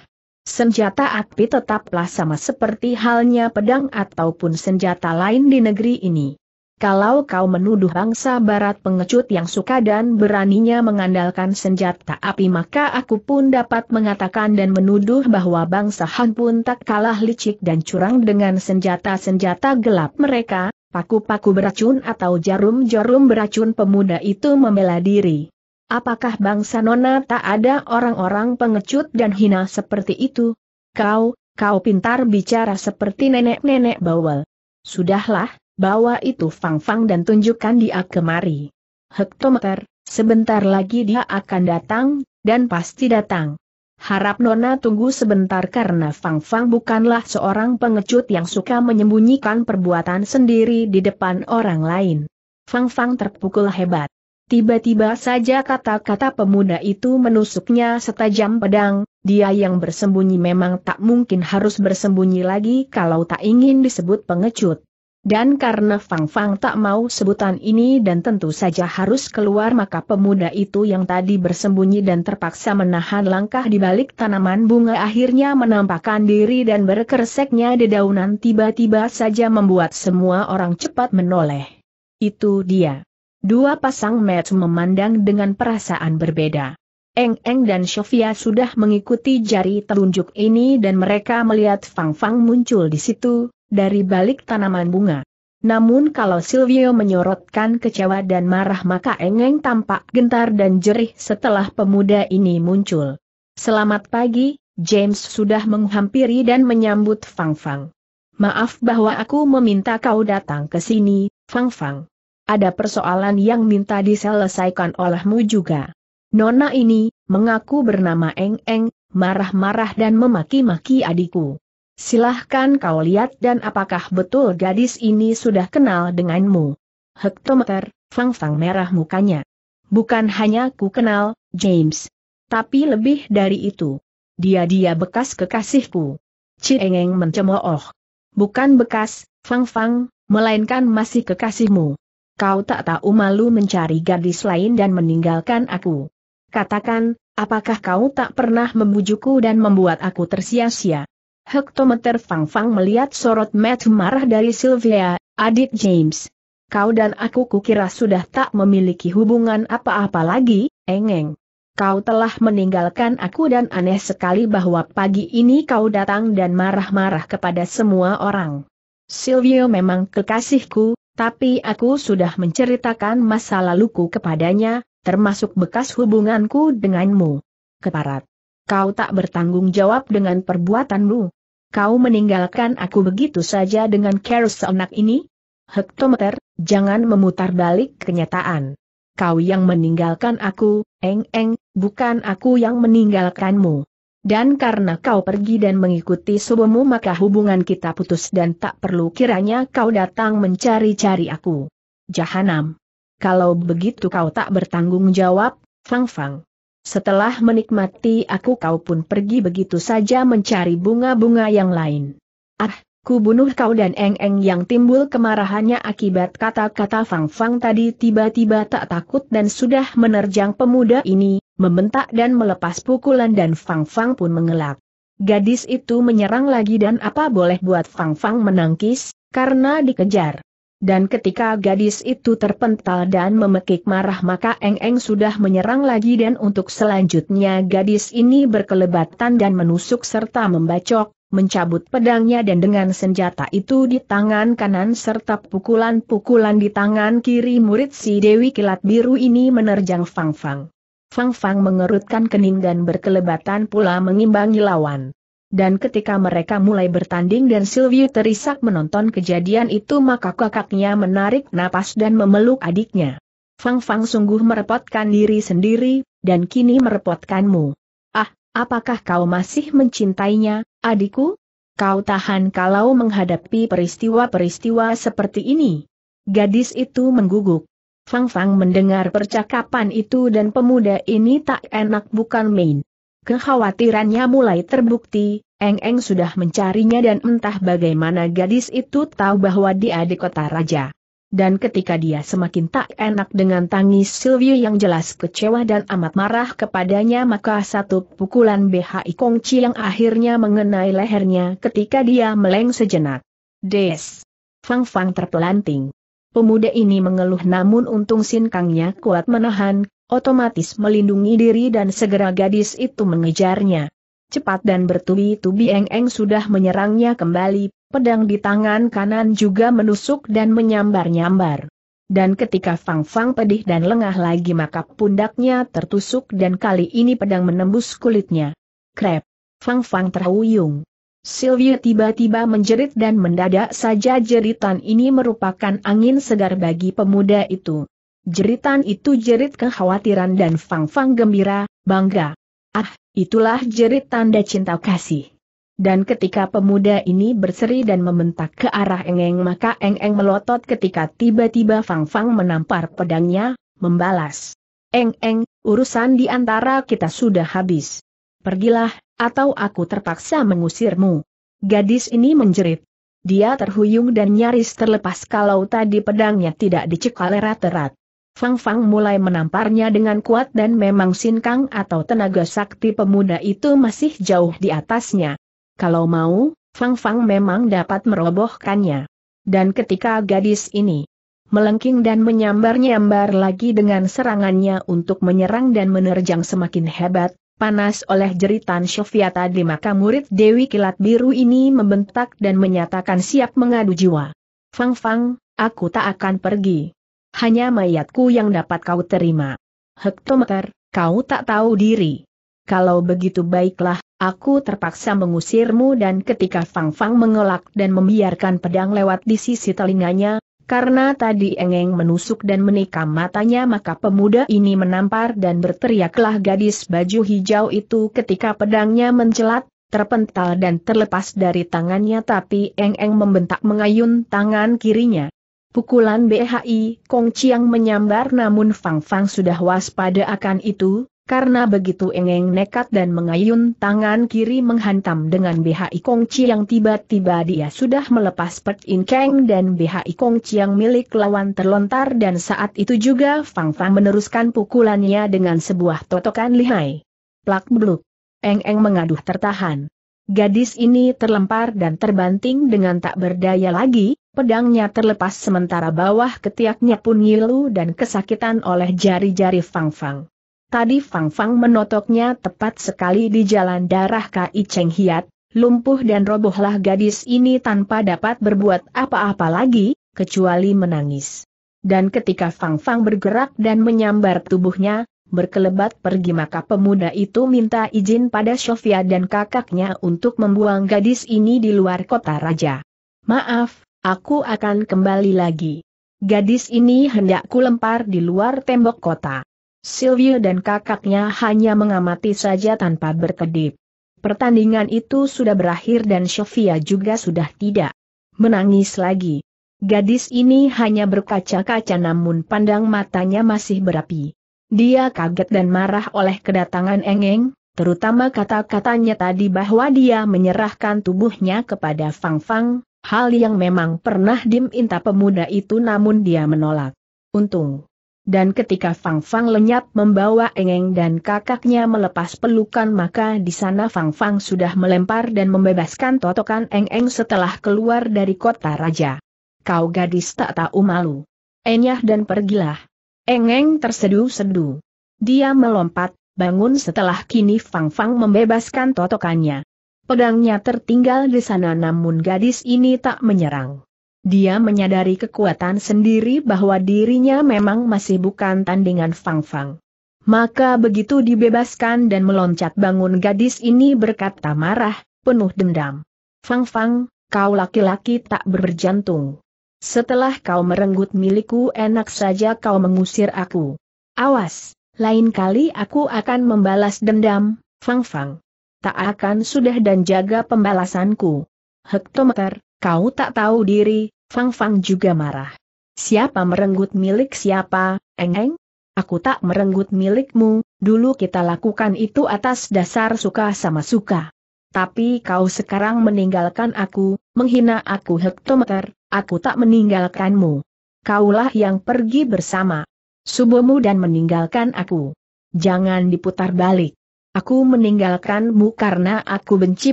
Senjata api tetaplah sama seperti halnya pedang ataupun senjata lain di negeri ini. Kalau kau menuduh bangsa barat pengecut yang suka dan beraninya mengandalkan senjata api maka aku pun dapat mengatakan dan menuduh bahwa bangsa Han pun tak kalah licik dan curang dengan senjata-senjata gelap mereka, paku-paku beracun atau jarum-jarum beracun pemuda itu membela diri. Apakah bangsa nona tak ada orang-orang pengecut dan hina seperti itu? Kau, kau pintar bicara seperti nenek-nenek bawel. Sudahlah, bawa itu Fang Fang dan tunjukkan dia kemari. Hektometer, sebentar lagi dia akan datang, dan pasti datang. Harap Nona tunggu sebentar karena Fang Fang bukanlah seorang pengecut yang suka menyembunyikan perbuatan sendiri di depan orang lain. Fang Fang terpukul hebat. Tiba-tiba saja kata-kata pemuda itu menusuknya setajam pedang, dia yang bersembunyi memang tak mungkin harus bersembunyi lagi kalau tak ingin disebut pengecut. Dan karena Fang Fang tak mau sebutan ini dan tentu saja harus keluar maka pemuda itu yang tadi bersembunyi dan terpaksa menahan langkah di balik tanaman bunga akhirnya menampakkan diri dan berkerseknya dedaunan tiba-tiba saja membuat semua orang cepat menoleh. Itu dia. Dua pasang mata memandang dengan perasaan berbeda. Eng Eng dan Sofia sudah mengikuti jari telunjuk ini dan mereka melihat Fang Fang muncul di situ, dari balik tanaman bunga. Namun kalau Silvio menyorotkan kecewa dan marah maka Engeng tampak gentar dan jerih setelah pemuda ini muncul. Selamat pagi, James sudah menghampiri dan menyambut Fang Fang. Maaf bahwa aku meminta kau datang ke sini, Fang Fang. Ada persoalan yang minta diselesaikan olehmu juga. Nona ini, mengaku bernama Eng Eng, marah-marah dan memaki-maki adikku. Silahkan kau lihat dan apakah betul gadis ini sudah kenal denganmu. Hektometer, Fang Fang merah mukanya. Bukan hanya ku kenal, James. Tapi lebih dari itu. Dia-dia bekas kekasihku. Cieengeng mencemooh. Bukan bekas, Fang Fang, melainkan masih kekasihmu. Kau tak tahu malu mencari gadis lain dan meninggalkan aku. Katakan, apakah kau tak pernah membujukku dan membuat aku tersia-sia? Hektometer Fang Fang melihat sorot mata marah dari Sylvia, adik James. Kau dan aku kukira sudah tak memiliki hubungan apa-apa lagi, engeng. Kau telah meninggalkan aku dan aneh sekali bahwa pagi ini kau datang dan marah-marah kepada semua orang. Silvio memang kekasihku, tapi aku sudah menceritakan masa laluku kepadanya, termasuk bekas hubunganku denganmu. Keparat. Kau tak bertanggung jawab dengan perbuatanmu kau meninggalkan aku begitu saja dengan Carus seenak ini? Hektometer, jangan memutar balik kenyataan. Kau yang meninggalkan aku, eng-eng, bukan aku yang meninggalkanmu. Dan karena kau pergi dan mengikuti subuhmu maka hubungan kita putus dan tak perlu kiranya kau datang mencari-cari aku. Jahanam. Kalau begitu kau tak bertanggung jawab, Fang Fang. Setelah menikmati aku kau pun pergi begitu saja mencari bunga-bunga yang lain. Ah, ku bunuh kau dan Eng-Eng yang timbul kemarahannya akibat kata-kata Fang Fang tadi tiba-tiba tak takut dan sudah menerjang pemuda ini, membentak dan melepas pukulan dan Fang Fang pun mengelak. Gadis itu menyerang lagi dan apa boleh buat Fang Fang menangkis, karena dikejar. Dan ketika gadis itu terpental dan memekik marah maka Eng Eng sudah menyerang lagi dan untuk selanjutnya gadis ini berkelebatan dan menusuk serta membacok, mencabut pedangnya dan dengan senjata itu di tangan kanan serta pukulan-pukulan di tangan kiri murid si Dewi Kilat Biru ini menerjang Fang Fang. Fang Fang mengerutkan kening dan berkelebatan pula mengimbangi lawan. Dan ketika mereka mulai bertanding dan Silvio terisak menonton kejadian itu maka kakaknya menarik napas dan memeluk adiknya. Fang Fang sungguh merepotkan diri sendiri, dan kini merepotkanmu. Ah, apakah kau masih mencintainya, adikku? Kau tahan kalau menghadapi peristiwa-peristiwa seperti ini. Gadis itu mengguguk. Fang Fang mendengar percakapan itu dan pemuda ini tak enak bukan main. Kekhawatirannya mulai terbukti, Eng Eng sudah mencarinya dan entah bagaimana gadis itu tahu bahwa dia di kota raja. Dan ketika dia semakin tak enak dengan tangis Silvio yang jelas kecewa dan amat marah kepadanya maka satu pukulan BHI Kongci yang akhirnya mengenai lehernya ketika dia meleng sejenak. Des. Fang Fang terpelanting. Pemuda ini mengeluh namun untung sinkangnya kuat menahan, otomatis melindungi diri dan segera gadis itu mengejarnya. Cepat dan bertubi-tubi Eng Eng sudah menyerangnya kembali, pedang di tangan kanan juga menusuk dan menyambar-nyambar. Dan ketika Fang Fang pedih dan lengah lagi maka pundaknya tertusuk dan kali ini pedang menembus kulitnya. Krep! Fang Fang terhuyung. Sylvia tiba-tiba menjerit dan mendadak saja jeritan ini merupakan angin segar bagi pemuda itu. Jeritan itu jerit kekhawatiran dan fang-fang gembira, bangga. Ah, itulah jerit tanda cinta kasih. Dan ketika pemuda ini berseri dan membentak ke arah Engeng maka Engeng melotot ketika tiba-tiba Fang-Fang menampar pedangnya, membalas. Engeng, urusan di antara kita sudah habis. Pergilah, atau aku terpaksa mengusirmu. Gadis ini menjerit. Dia terhuyung dan nyaris terlepas kalau tadi pedangnya tidak dicekal erat-erat. Fang Fang mulai menamparnya dengan kuat dan memang sinkang atau tenaga sakti pemuda itu masih jauh di atasnya. Kalau mau, Fang Fang memang dapat merobohkannya. Dan ketika gadis ini melengking dan menyambar-nyambar lagi dengan serangannya untuk menyerang dan menerjang semakin hebat, panas oleh jeritan Sofia tadi maka murid Dewi Kilat Biru ini membentak dan menyatakan siap mengadu jiwa. Fang Fang, aku tak akan pergi hanya mayatku yang dapat kau terima. Hektometer, kau tak tahu diri. Kalau begitu baiklah, aku terpaksa mengusirmu dan ketika Fang Fang mengelak dan membiarkan pedang lewat di sisi telinganya, karena tadi Engeng menusuk dan menikam matanya maka pemuda ini menampar dan berteriaklah gadis baju hijau itu ketika pedangnya mencelat, terpental dan terlepas dari tangannya tapi Engeng membentak mengayun tangan kirinya. Pukulan BHI, Kong Chiang menyambar namun Fang Fang sudah waspada akan itu, karena begitu engeng nekat dan mengayun tangan kiri menghantam dengan BHI Kong Chiang tiba-tiba dia sudah melepas Pet In Kang dan BHI Kong Chiang milik lawan terlontar dan saat itu juga Fang Fang meneruskan pukulannya dengan sebuah totokan lihai. Plak bluk. Eng-eng mengaduh tertahan. Gadis ini terlempar dan terbanting dengan tak berdaya lagi, Pedangnya terlepas sementara bawah ketiaknya pun ngilu dan kesakitan oleh jari-jari Fang Fang. Tadi Fang Fang menotoknya tepat sekali di jalan darah Kai Cheng Hiat, lumpuh dan robohlah gadis ini tanpa dapat berbuat apa-apa lagi, kecuali menangis. Dan ketika Fang Fang bergerak dan menyambar tubuhnya, berkelebat pergi maka pemuda itu minta izin pada Sofia dan kakaknya untuk membuang gadis ini di luar kota raja. Maaf, Aku akan kembali lagi. Gadis ini hendak lempar di luar tembok kota. Silvio dan kakaknya hanya mengamati saja tanpa berkedip. Pertandingan itu sudah berakhir dan Sofia juga sudah tidak menangis lagi. Gadis ini hanya berkaca-kaca namun pandang matanya masih berapi. Dia kaget dan marah oleh kedatangan Engeng, terutama kata-katanya tadi bahwa dia menyerahkan tubuhnya kepada Fang Fang, hal yang memang pernah diminta pemuda itu namun dia menolak. Untung. Dan ketika Fang Fang lenyap membawa Engeng dan kakaknya melepas pelukan maka di sana Fang Fang sudah melempar dan membebaskan totokan Engeng setelah keluar dari kota raja. Kau gadis tak tahu malu. Enyah dan pergilah. Engeng terseduh-seduh. Dia melompat, bangun setelah kini Fang Fang membebaskan totokannya. Pedangnya tertinggal di sana namun gadis ini tak menyerang. Dia menyadari kekuatan sendiri bahwa dirinya memang masih bukan tandingan Fang Fang. Maka begitu dibebaskan dan meloncat bangun gadis ini berkata marah, penuh dendam. Fang Fang, kau laki-laki tak berjantung. Setelah kau merenggut milikku enak saja kau mengusir aku. Awas, lain kali aku akan membalas dendam, Fang Fang tak akan sudah dan jaga pembalasanku. Hektometer, kau tak tahu diri, Fang Fang juga marah. Siapa merenggut milik siapa, Enggeng. -eng? Aku tak merenggut milikmu, dulu kita lakukan itu atas dasar suka sama suka. Tapi kau sekarang meninggalkan aku, menghina aku hektometer, aku tak meninggalkanmu. Kaulah yang pergi bersama subuhmu dan meninggalkan aku. Jangan diputar balik. Aku meninggalkanmu karena aku benci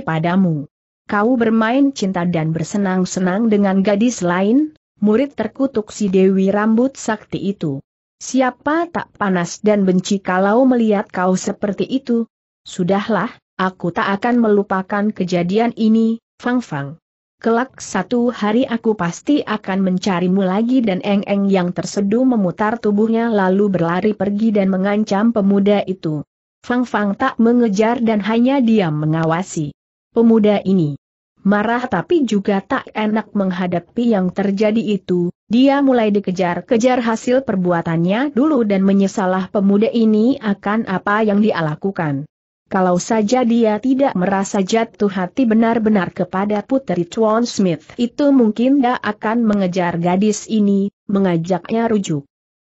padamu. Kau bermain cinta dan bersenang-senang dengan gadis lain, murid terkutuk si Dewi Rambut Sakti itu. Siapa tak panas dan benci kalau melihat kau seperti itu? Sudahlah, aku tak akan melupakan kejadian ini, Fang Fang. Kelak satu hari aku pasti akan mencarimu lagi dan Eng Eng yang terseduh memutar tubuhnya lalu berlari pergi dan mengancam pemuda itu. Fang Fang tak mengejar dan hanya diam mengawasi. Pemuda ini marah tapi juga tak enak menghadapi yang terjadi itu, dia mulai dikejar-kejar hasil perbuatannya dulu dan menyesalah pemuda ini akan apa yang dia lakukan. Kalau saja dia tidak merasa jatuh hati benar-benar kepada putri Chuan Smith itu mungkin dia akan mengejar gadis ini, mengajaknya rujuk.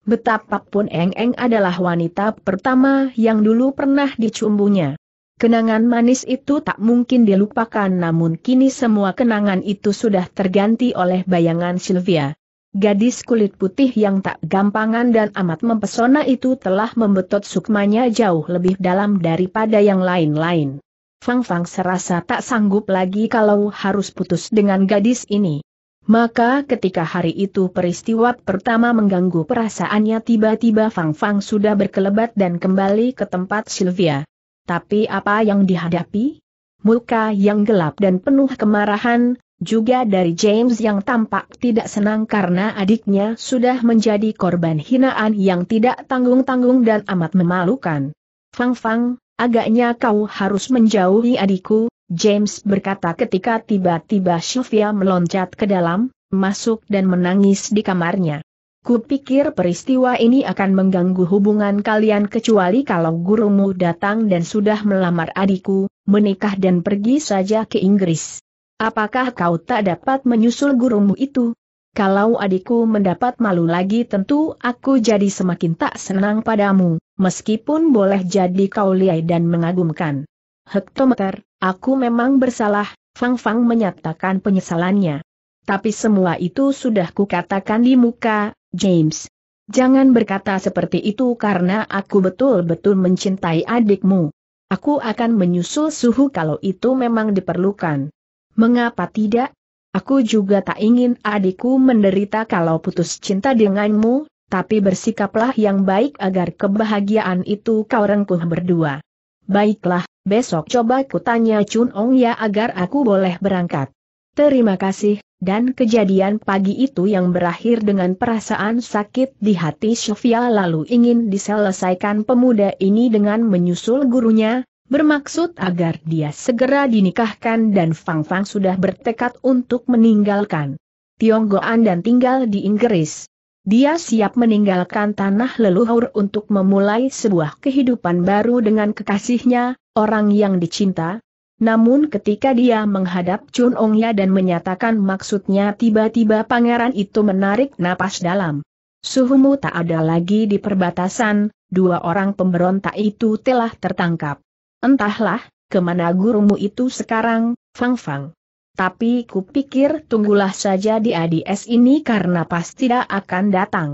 Betapapun Eng Eng adalah wanita pertama yang dulu pernah dicumbunya. Kenangan manis itu tak mungkin dilupakan namun kini semua kenangan itu sudah terganti oleh bayangan Sylvia. Gadis kulit putih yang tak gampangan dan amat mempesona itu telah membetot sukmanya jauh lebih dalam daripada yang lain-lain. Fang Fang serasa tak sanggup lagi kalau harus putus dengan gadis ini. Maka ketika hari itu peristiwa pertama mengganggu perasaannya tiba-tiba Fang Fang sudah berkelebat dan kembali ke tempat Sylvia. Tapi apa yang dihadapi? Muka yang gelap dan penuh kemarahan, juga dari James yang tampak tidak senang karena adiknya sudah menjadi korban hinaan yang tidak tanggung-tanggung dan amat memalukan. Fang Fang, agaknya kau harus menjauhi adikku, James berkata ketika tiba-tiba Sylvia meloncat ke dalam, masuk dan menangis di kamarnya. Kupikir peristiwa ini akan mengganggu hubungan kalian kecuali kalau gurumu datang dan sudah melamar adikku, menikah dan pergi saja ke Inggris. Apakah kau tak dapat menyusul gurumu itu? Kalau adikku mendapat malu lagi tentu aku jadi semakin tak senang padamu, meskipun boleh jadi kau liai dan mengagumkan. Hektometer Aku memang bersalah, Fang Fang menyatakan penyesalannya. Tapi semua itu sudah kukatakan di muka, James. Jangan berkata seperti itu karena aku betul-betul mencintai adikmu. Aku akan menyusul suhu kalau itu memang diperlukan. Mengapa tidak? Aku juga tak ingin adikku menderita kalau putus cinta denganmu, tapi bersikaplah yang baik agar kebahagiaan itu kau rengkuh berdua. Baiklah, besok coba kutanya Chun Ong ya agar aku boleh berangkat. Terima kasih, dan kejadian pagi itu yang berakhir dengan perasaan sakit di hati Sofia lalu ingin diselesaikan pemuda ini dengan menyusul gurunya, bermaksud agar dia segera dinikahkan dan Fang Fang sudah bertekad untuk meninggalkan Tionggoan dan tinggal di Inggris. Dia siap meninggalkan tanah leluhur untuk memulai sebuah kehidupan baru dengan kekasihnya, orang yang dicinta. Namun ketika dia menghadap Chun Ongya dan menyatakan maksudnya tiba-tiba pangeran itu menarik napas dalam. Suhumu tak ada lagi di perbatasan, dua orang pemberontak itu telah tertangkap. Entahlah, kemana gurumu itu sekarang, Fang Fang tapi kupikir tunggulah saja di ADS ini karena pasti tidak akan datang.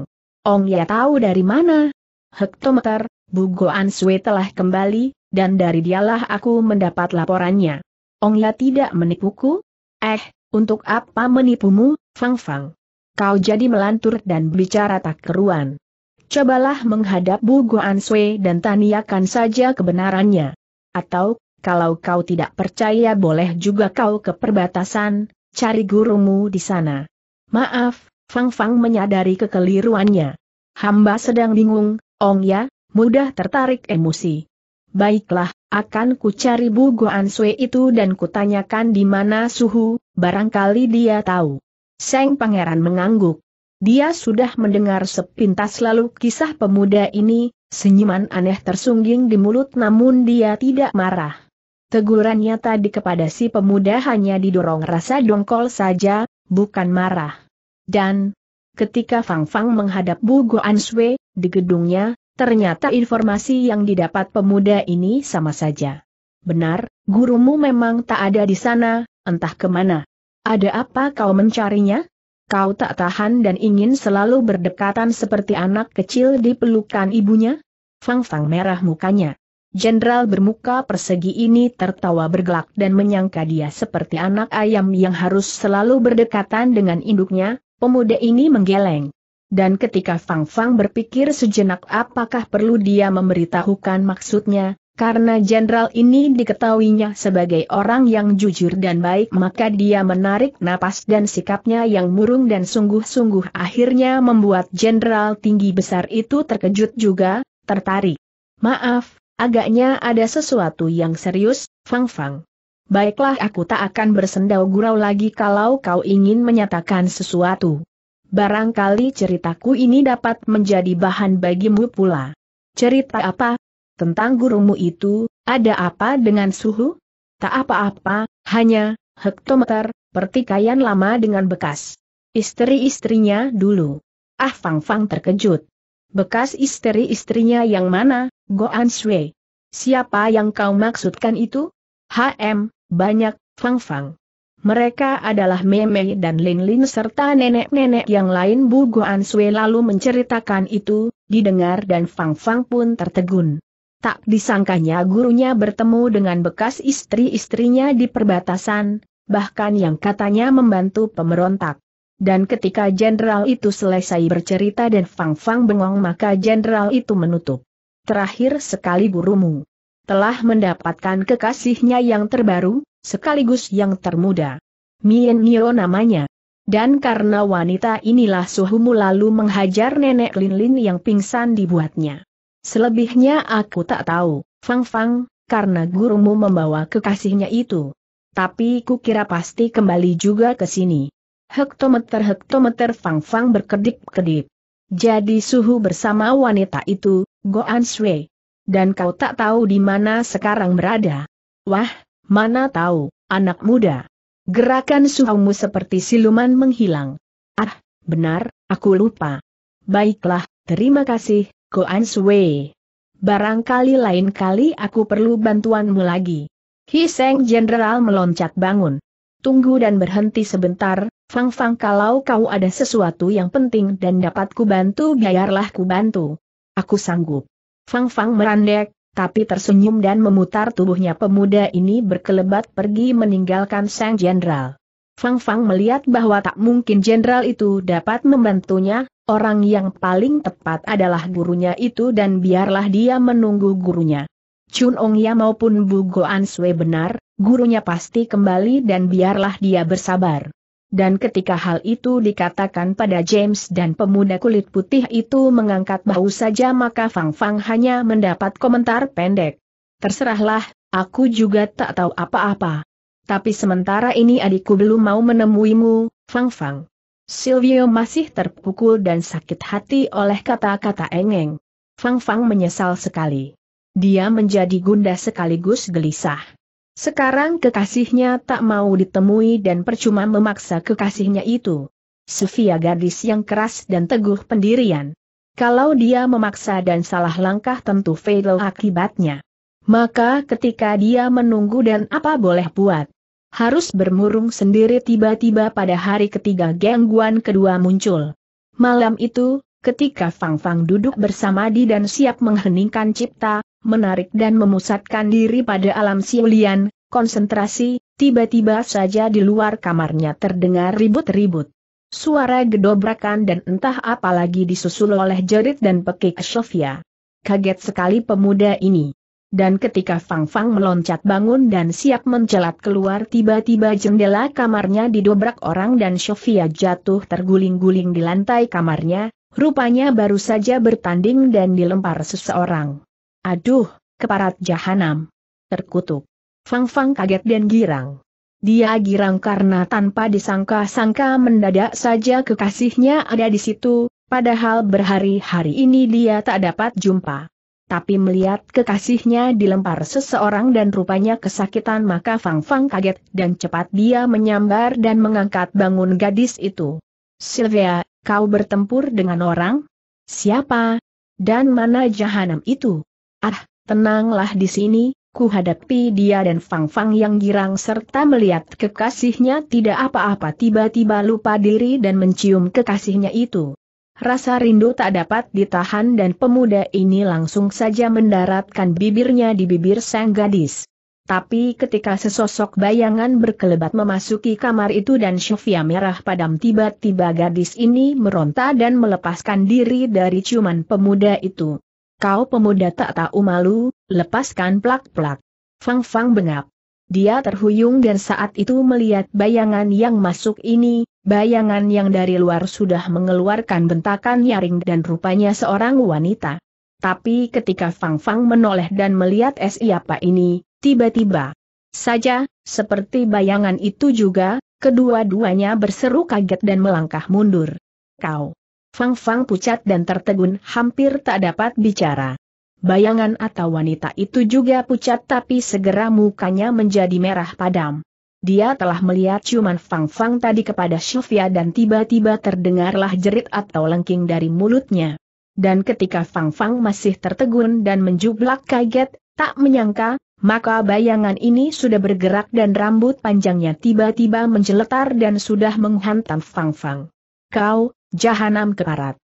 Ong ya tahu dari mana? Hektometer, Bu Goan Sui telah kembali, dan dari dialah aku mendapat laporannya. Ong ya tidak menipuku? Eh, untuk apa menipumu, Fang Fang? Kau jadi melantur dan bicara tak keruan. Cobalah menghadap Bu Goan Sui dan taniakan saja kebenarannya. Atau kalau kau tidak percaya boleh juga kau ke perbatasan, cari gurumu di sana. Maaf, Fang Fang menyadari kekeliruannya. Hamba sedang bingung, Ong ya, mudah tertarik emosi. Baiklah, akan ku cari Bu Goan Sui itu dan kutanyakan di mana suhu, barangkali dia tahu. Seng Pangeran mengangguk. Dia sudah mendengar sepintas lalu kisah pemuda ini, senyuman aneh tersungging di mulut namun dia tidak marah. Tegurannya tadi kepada si pemuda hanya didorong rasa dongkol saja, bukan marah. Dan, ketika Fang Fang menghadap Bu Goan Sui, di gedungnya, ternyata informasi yang didapat pemuda ini sama saja. Benar, gurumu memang tak ada di sana, entah kemana. Ada apa kau mencarinya? Kau tak tahan dan ingin selalu berdekatan seperti anak kecil di pelukan ibunya? Fang Fang merah mukanya. Jenderal bermuka persegi ini tertawa bergelak dan menyangka dia seperti anak ayam yang harus selalu berdekatan dengan induknya, pemuda ini menggeleng. Dan ketika Fang Fang berpikir sejenak apakah perlu dia memberitahukan maksudnya, karena jenderal ini diketahuinya sebagai orang yang jujur dan baik maka dia menarik napas dan sikapnya yang murung dan sungguh-sungguh akhirnya membuat jenderal tinggi besar itu terkejut juga, tertarik. Maaf, Agaknya ada sesuatu yang serius, Fang Fang. Baiklah aku tak akan bersendau gurau lagi kalau kau ingin menyatakan sesuatu. Barangkali ceritaku ini dapat menjadi bahan bagimu pula. Cerita apa? Tentang gurumu itu, ada apa dengan suhu? Tak apa-apa, hanya, hektometer, pertikaian lama dengan bekas. Istri-istrinya dulu. Ah Fang Fang terkejut. Bekas istri-istrinya yang mana, Goan Shui? Siapa yang kau maksudkan itu? HM, banyak, Fang Fang. Mereka adalah Meme dan Lin Lin serta nenek-nenek yang lain Bu Goan Shui lalu menceritakan itu, didengar dan Fang Fang pun tertegun. Tak disangkanya gurunya bertemu dengan bekas istri-istrinya di perbatasan, bahkan yang katanya membantu pemberontak. Dan ketika jenderal itu selesai bercerita dan Fang Fang bengong maka jenderal itu menutup. Terakhir sekali gurumu telah mendapatkan kekasihnya yang terbaru, sekaligus yang termuda. Mien Nio namanya. Dan karena wanita inilah suhumu lalu menghajar nenek Lin Lin yang pingsan dibuatnya. Selebihnya aku tak tahu, Fang Fang, karena gurumu membawa kekasihnya itu. Tapi kukira pasti kembali juga ke sini. Hektometer-hektometer Fang-Fang berkedip-kedip. Jadi suhu bersama wanita itu, Goan Sui. Dan kau tak tahu di mana sekarang berada. Wah, mana tahu, anak muda. Gerakan suhumu seperti siluman menghilang. Ah, benar, aku lupa. Baiklah, terima kasih, Goan Sui. Barangkali lain kali aku perlu bantuanmu lagi. Hiseng Jenderal meloncat bangun. Tunggu dan berhenti sebentar, Fang-fang kalau kau ada sesuatu yang penting dan dapat kubantu biarlah kubantu. Aku sanggup. Fang-fang merandek, tapi tersenyum dan memutar tubuhnya pemuda ini berkelebat pergi meninggalkan sang jenderal. Fang Fang melihat bahwa tak mungkin jenderal itu dapat membantunya, orang yang paling tepat adalah gurunya itu dan biarlah dia menunggu gurunya. Chun Ong Ya maupun Bu Goan Sui benar, gurunya pasti kembali dan biarlah dia bersabar. Dan ketika hal itu dikatakan pada James dan pemuda kulit putih itu mengangkat bau saja maka Fang Fang hanya mendapat komentar pendek. Terserahlah, aku juga tak tahu apa-apa. Tapi sementara ini adikku belum mau menemuimu, Fang Fang. Silvio masih terpukul dan sakit hati oleh kata-kata Engeng. Fang Fang menyesal sekali. Dia menjadi gundah sekaligus gelisah. Sekarang kekasihnya tak mau ditemui dan percuma memaksa kekasihnya itu. Sofia gadis yang keras dan teguh pendirian. Kalau dia memaksa dan salah langkah tentu fatal akibatnya. Maka ketika dia menunggu dan apa boleh buat. Harus bermurung sendiri tiba-tiba pada hari ketiga gangguan kedua muncul. Malam itu, ketika Fang Fang duduk bersama Di dan siap mengheningkan cipta, menarik dan memusatkan diri pada alam siulian, konsentrasi, tiba-tiba saja di luar kamarnya terdengar ribut-ribut. Suara gedobrakan dan entah apalagi disusul oleh jerit dan pekik Sofia. Kaget sekali pemuda ini. Dan ketika Fang Fang meloncat bangun dan siap mencelat keluar tiba-tiba jendela kamarnya didobrak orang dan Sofia jatuh terguling-guling di lantai kamarnya, rupanya baru saja bertanding dan dilempar seseorang. Aduh, keparat jahanam. Terkutuk. Fang Fang kaget dan girang. Dia girang karena tanpa disangka-sangka mendadak saja kekasihnya ada di situ, padahal berhari-hari ini dia tak dapat jumpa. Tapi melihat kekasihnya dilempar seseorang dan rupanya kesakitan maka Fang Fang kaget dan cepat dia menyambar dan mengangkat bangun gadis itu. Sylvia, kau bertempur dengan orang? Siapa? Dan mana jahanam itu? Ah, tenanglah di sini, ku hadapi dia dan Fang Fang yang girang serta melihat kekasihnya tidak apa-apa tiba-tiba lupa diri dan mencium kekasihnya itu. Rasa rindu tak dapat ditahan dan pemuda ini langsung saja mendaratkan bibirnya di bibir sang gadis. Tapi ketika sesosok bayangan berkelebat memasuki kamar itu dan Sofia merah padam tiba-tiba gadis ini meronta dan melepaskan diri dari ciuman pemuda itu. Kau pemuda tak tahu malu, lepaskan plak-plak. Fang Fang bengap. Dia terhuyung dan saat itu melihat bayangan yang masuk ini, bayangan yang dari luar sudah mengeluarkan bentakan nyaring dan rupanya seorang wanita. Tapi ketika Fang Fang menoleh dan melihat siapa ini, tiba-tiba saja, seperti bayangan itu juga, kedua-duanya berseru kaget dan melangkah mundur. Kau! Fang Fang pucat dan tertegun hampir tak dapat bicara. Bayangan atau wanita itu juga pucat tapi segera mukanya menjadi merah padam. Dia telah melihat ciuman Fang Fang tadi kepada Sylvia dan tiba-tiba terdengarlah jerit atau lengking dari mulutnya. Dan ketika Fang Fang masih tertegun dan menjublak kaget, tak menyangka, maka bayangan ini sudah bergerak dan rambut panjangnya tiba-tiba menjeletar dan sudah menghantam Fang Fang. Kau, jahanam keparat.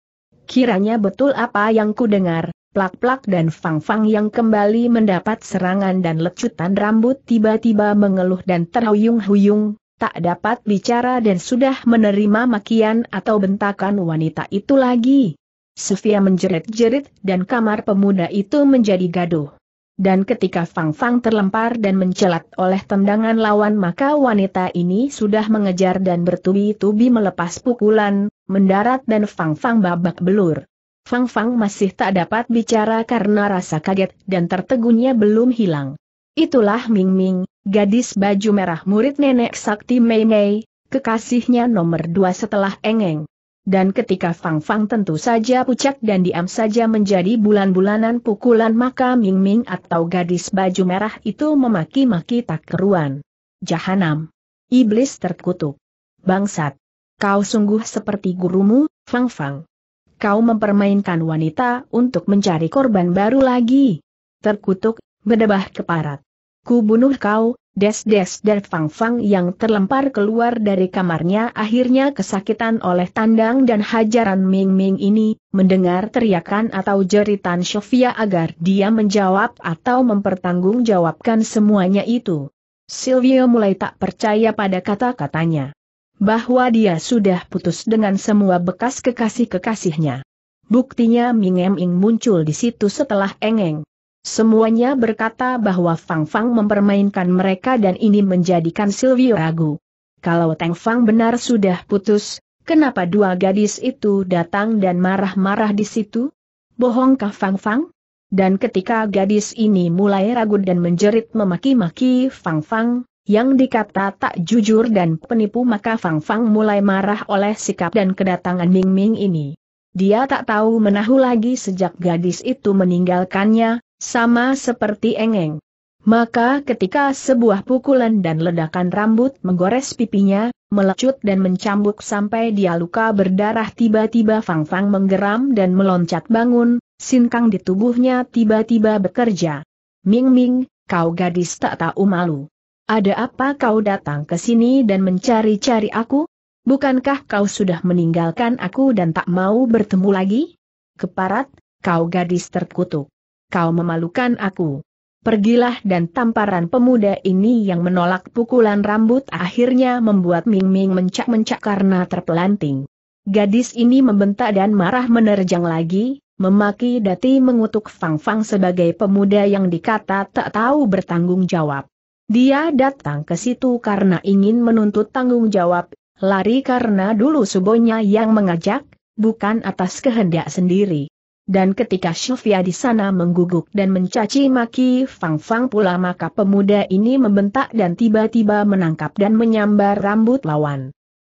Kiranya betul apa yang kudengar, plak-plak dan fang-fang yang kembali mendapat serangan dan lecutan rambut tiba-tiba mengeluh dan terhuyung-huyung, tak dapat bicara dan sudah menerima makian atau bentakan wanita itu lagi. Sufia menjerit-jerit dan kamar pemuda itu menjadi gaduh. Dan ketika Fang Fang terlempar dan mencelat oleh tendangan lawan maka wanita ini sudah mengejar dan bertubi-tubi melepas pukulan, mendarat dan Fang Fang babak belur. Fang Fang masih tak dapat bicara karena rasa kaget dan tertegunnya belum hilang. Itulah Ming Ming, gadis baju merah murid nenek sakti Mei Mei, kekasihnya nomor dua setelah Engeng. Dan ketika Fang Fang tentu saja pucat dan diam saja menjadi bulan-bulanan pukulan maka Ming Ming atau gadis baju merah itu memaki-maki tak keruan. Jahanam. Iblis terkutuk. Bangsat. Kau sungguh seperti gurumu, Fang Fang. Kau mempermainkan wanita untuk mencari korban baru lagi. Terkutuk, berdebah keparat. Ku bunuh kau, des-des dan Fang-Fang yang terlempar keluar dari kamarnya akhirnya kesakitan oleh tandang dan hajaran Ming-Ming ini, mendengar teriakan atau jeritan Sofia agar dia menjawab atau mempertanggungjawabkan semuanya itu. Silvio mulai tak percaya pada kata-katanya bahwa dia sudah putus dengan semua bekas kekasih-kekasihnya. Buktinya Ming Eming muncul di situ setelah Engeng. Semuanya berkata bahwa Fang Fang mempermainkan mereka dan ini menjadikan Silvio ragu. Kalau Teng Fang benar sudah putus, kenapa dua gadis itu datang dan marah-marah di situ? Bohongkah Fang Fang? Dan ketika gadis ini mulai ragu dan menjerit memaki-maki Fang Fang, yang dikata tak jujur dan penipu maka Fang Fang mulai marah oleh sikap dan kedatangan Ming Ming ini. Dia tak tahu menahu lagi sejak gadis itu meninggalkannya, sama seperti Engeng. Maka ketika sebuah pukulan dan ledakan rambut menggores pipinya, melecut dan mencambuk sampai dia luka berdarah tiba-tiba Fang Fang menggeram dan meloncat bangun, sinkang di tubuhnya tiba-tiba bekerja. Ming Ming, kau gadis tak tahu malu. Ada apa kau datang ke sini dan mencari-cari aku? Bukankah kau sudah meninggalkan aku dan tak mau bertemu lagi? Keparat, kau gadis terkutuk. Kau memalukan aku. Pergilah dan tamparan pemuda ini yang menolak pukulan rambut akhirnya membuat Ming Ming mencak-mencak karena terpelanting. Gadis ini membentak dan marah menerjang lagi, memaki Dati mengutuk Fang Fang sebagai pemuda yang dikata tak tahu bertanggung jawab. Dia datang ke situ karena ingin menuntut tanggung jawab, lari karena dulu subonya yang mengajak, bukan atas kehendak sendiri. Dan ketika Shufia di sana mengguguk dan mencaci maki Fang Fang pula maka pemuda ini membentak dan tiba-tiba menangkap dan menyambar rambut lawan.